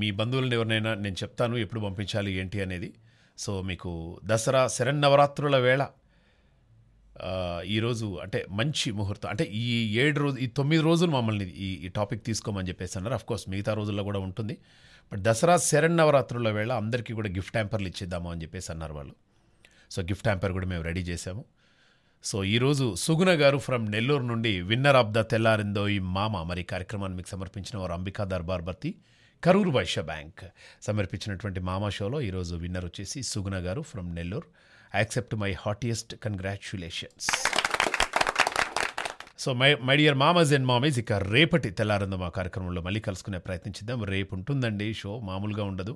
మీ బంధువులను ఎవరినైనా నేను చెప్తాను ఎప్పుడు పంపించాలి ఏంటి అనేది సో మీకు దసరా శరన్నవరాత్రుల వేళ ఈరోజు అంటే మంచి ముహూర్తం అంటే ఈ ఏడు రోజు ఈ తొమ్మిది రోజులు మమ్మల్ని ఈ ఈ టాపిక్ తీసుకోమని చెప్పేసి అన్నారు అఫ్కోర్స్ మిగతా రోజుల్లో కూడా ఉంటుంది బట్ దసరా శరన్నవరాత్రుల వేళ అందరికీ కూడా గిఫ్ట్ ట్యాంపర్లు ఇచ్చేద్దాము అని చెప్పేసి అన్నారు వాళ్ళు సో గిఫ్ట్ హ్యాంపర్ కూడా మేము రెడీ చేసాము సో ఈరోజు సుగుణ గారు ఫ్రమ్ నెల్లూరు నుండి విన్నర్ ఆఫ్ ద తెల్లారిందో ఈ మామ మరి కార్యక్రమాన్ని మీకు సమర్పించిన వారు అంబికా దర్బార్ భర్తి కరూర్ వైశ్య బ్యాంక్ సమర్పించినటువంటి మామా షోలో ఈరోజు విన్నర్ వచ్చేసి సుగుణ గారు from Nellore accept my heartiest congratulations so my my dear మామజ్ అండ్ మామీజ్ ఇక రేపటి తెల్లారిందో మా కార్యక్రమంలో మళ్ళీ కలుసుకునే ప్రయత్నించిద్దాం రేపు ఉంటుందండి షో మామూలుగా ఉండదు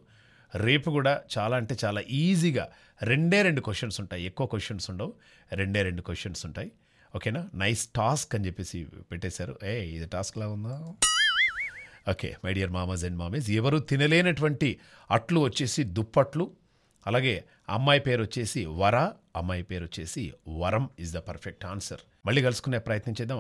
రేపు కూడా చాలా అంటే చాలా ఈజీగా రెండే రెండు క్వశ్చన్స్ ఉంటాయి ఎక్కువ క్వశ్చన్స్ ఉండవు రెండే రెండు క్వశ్చన్స్ ఉంటాయి ఓకేనా నైస్ టాస్క్ అని చెప్పేసి పెట్టేశారు ఏ ఇది టాస్క్లా ఉందా ఓకే మై డియర్ మామాజ్ అండ్ మామీస్ ఎవరు తినలేనటువంటి అట్లు వచ్చేసి దుప్పట్లు అలాగే అమ్మాయి పేరు వచ్చేసి వర అమ్మాయి పేరు వచ్చేసి వరం ఇస్ ద పర్ఫెక్ట్ ఆన్సర్ మళ్ళీ కలుసుకునే ప్రయత్నం చేద్దాం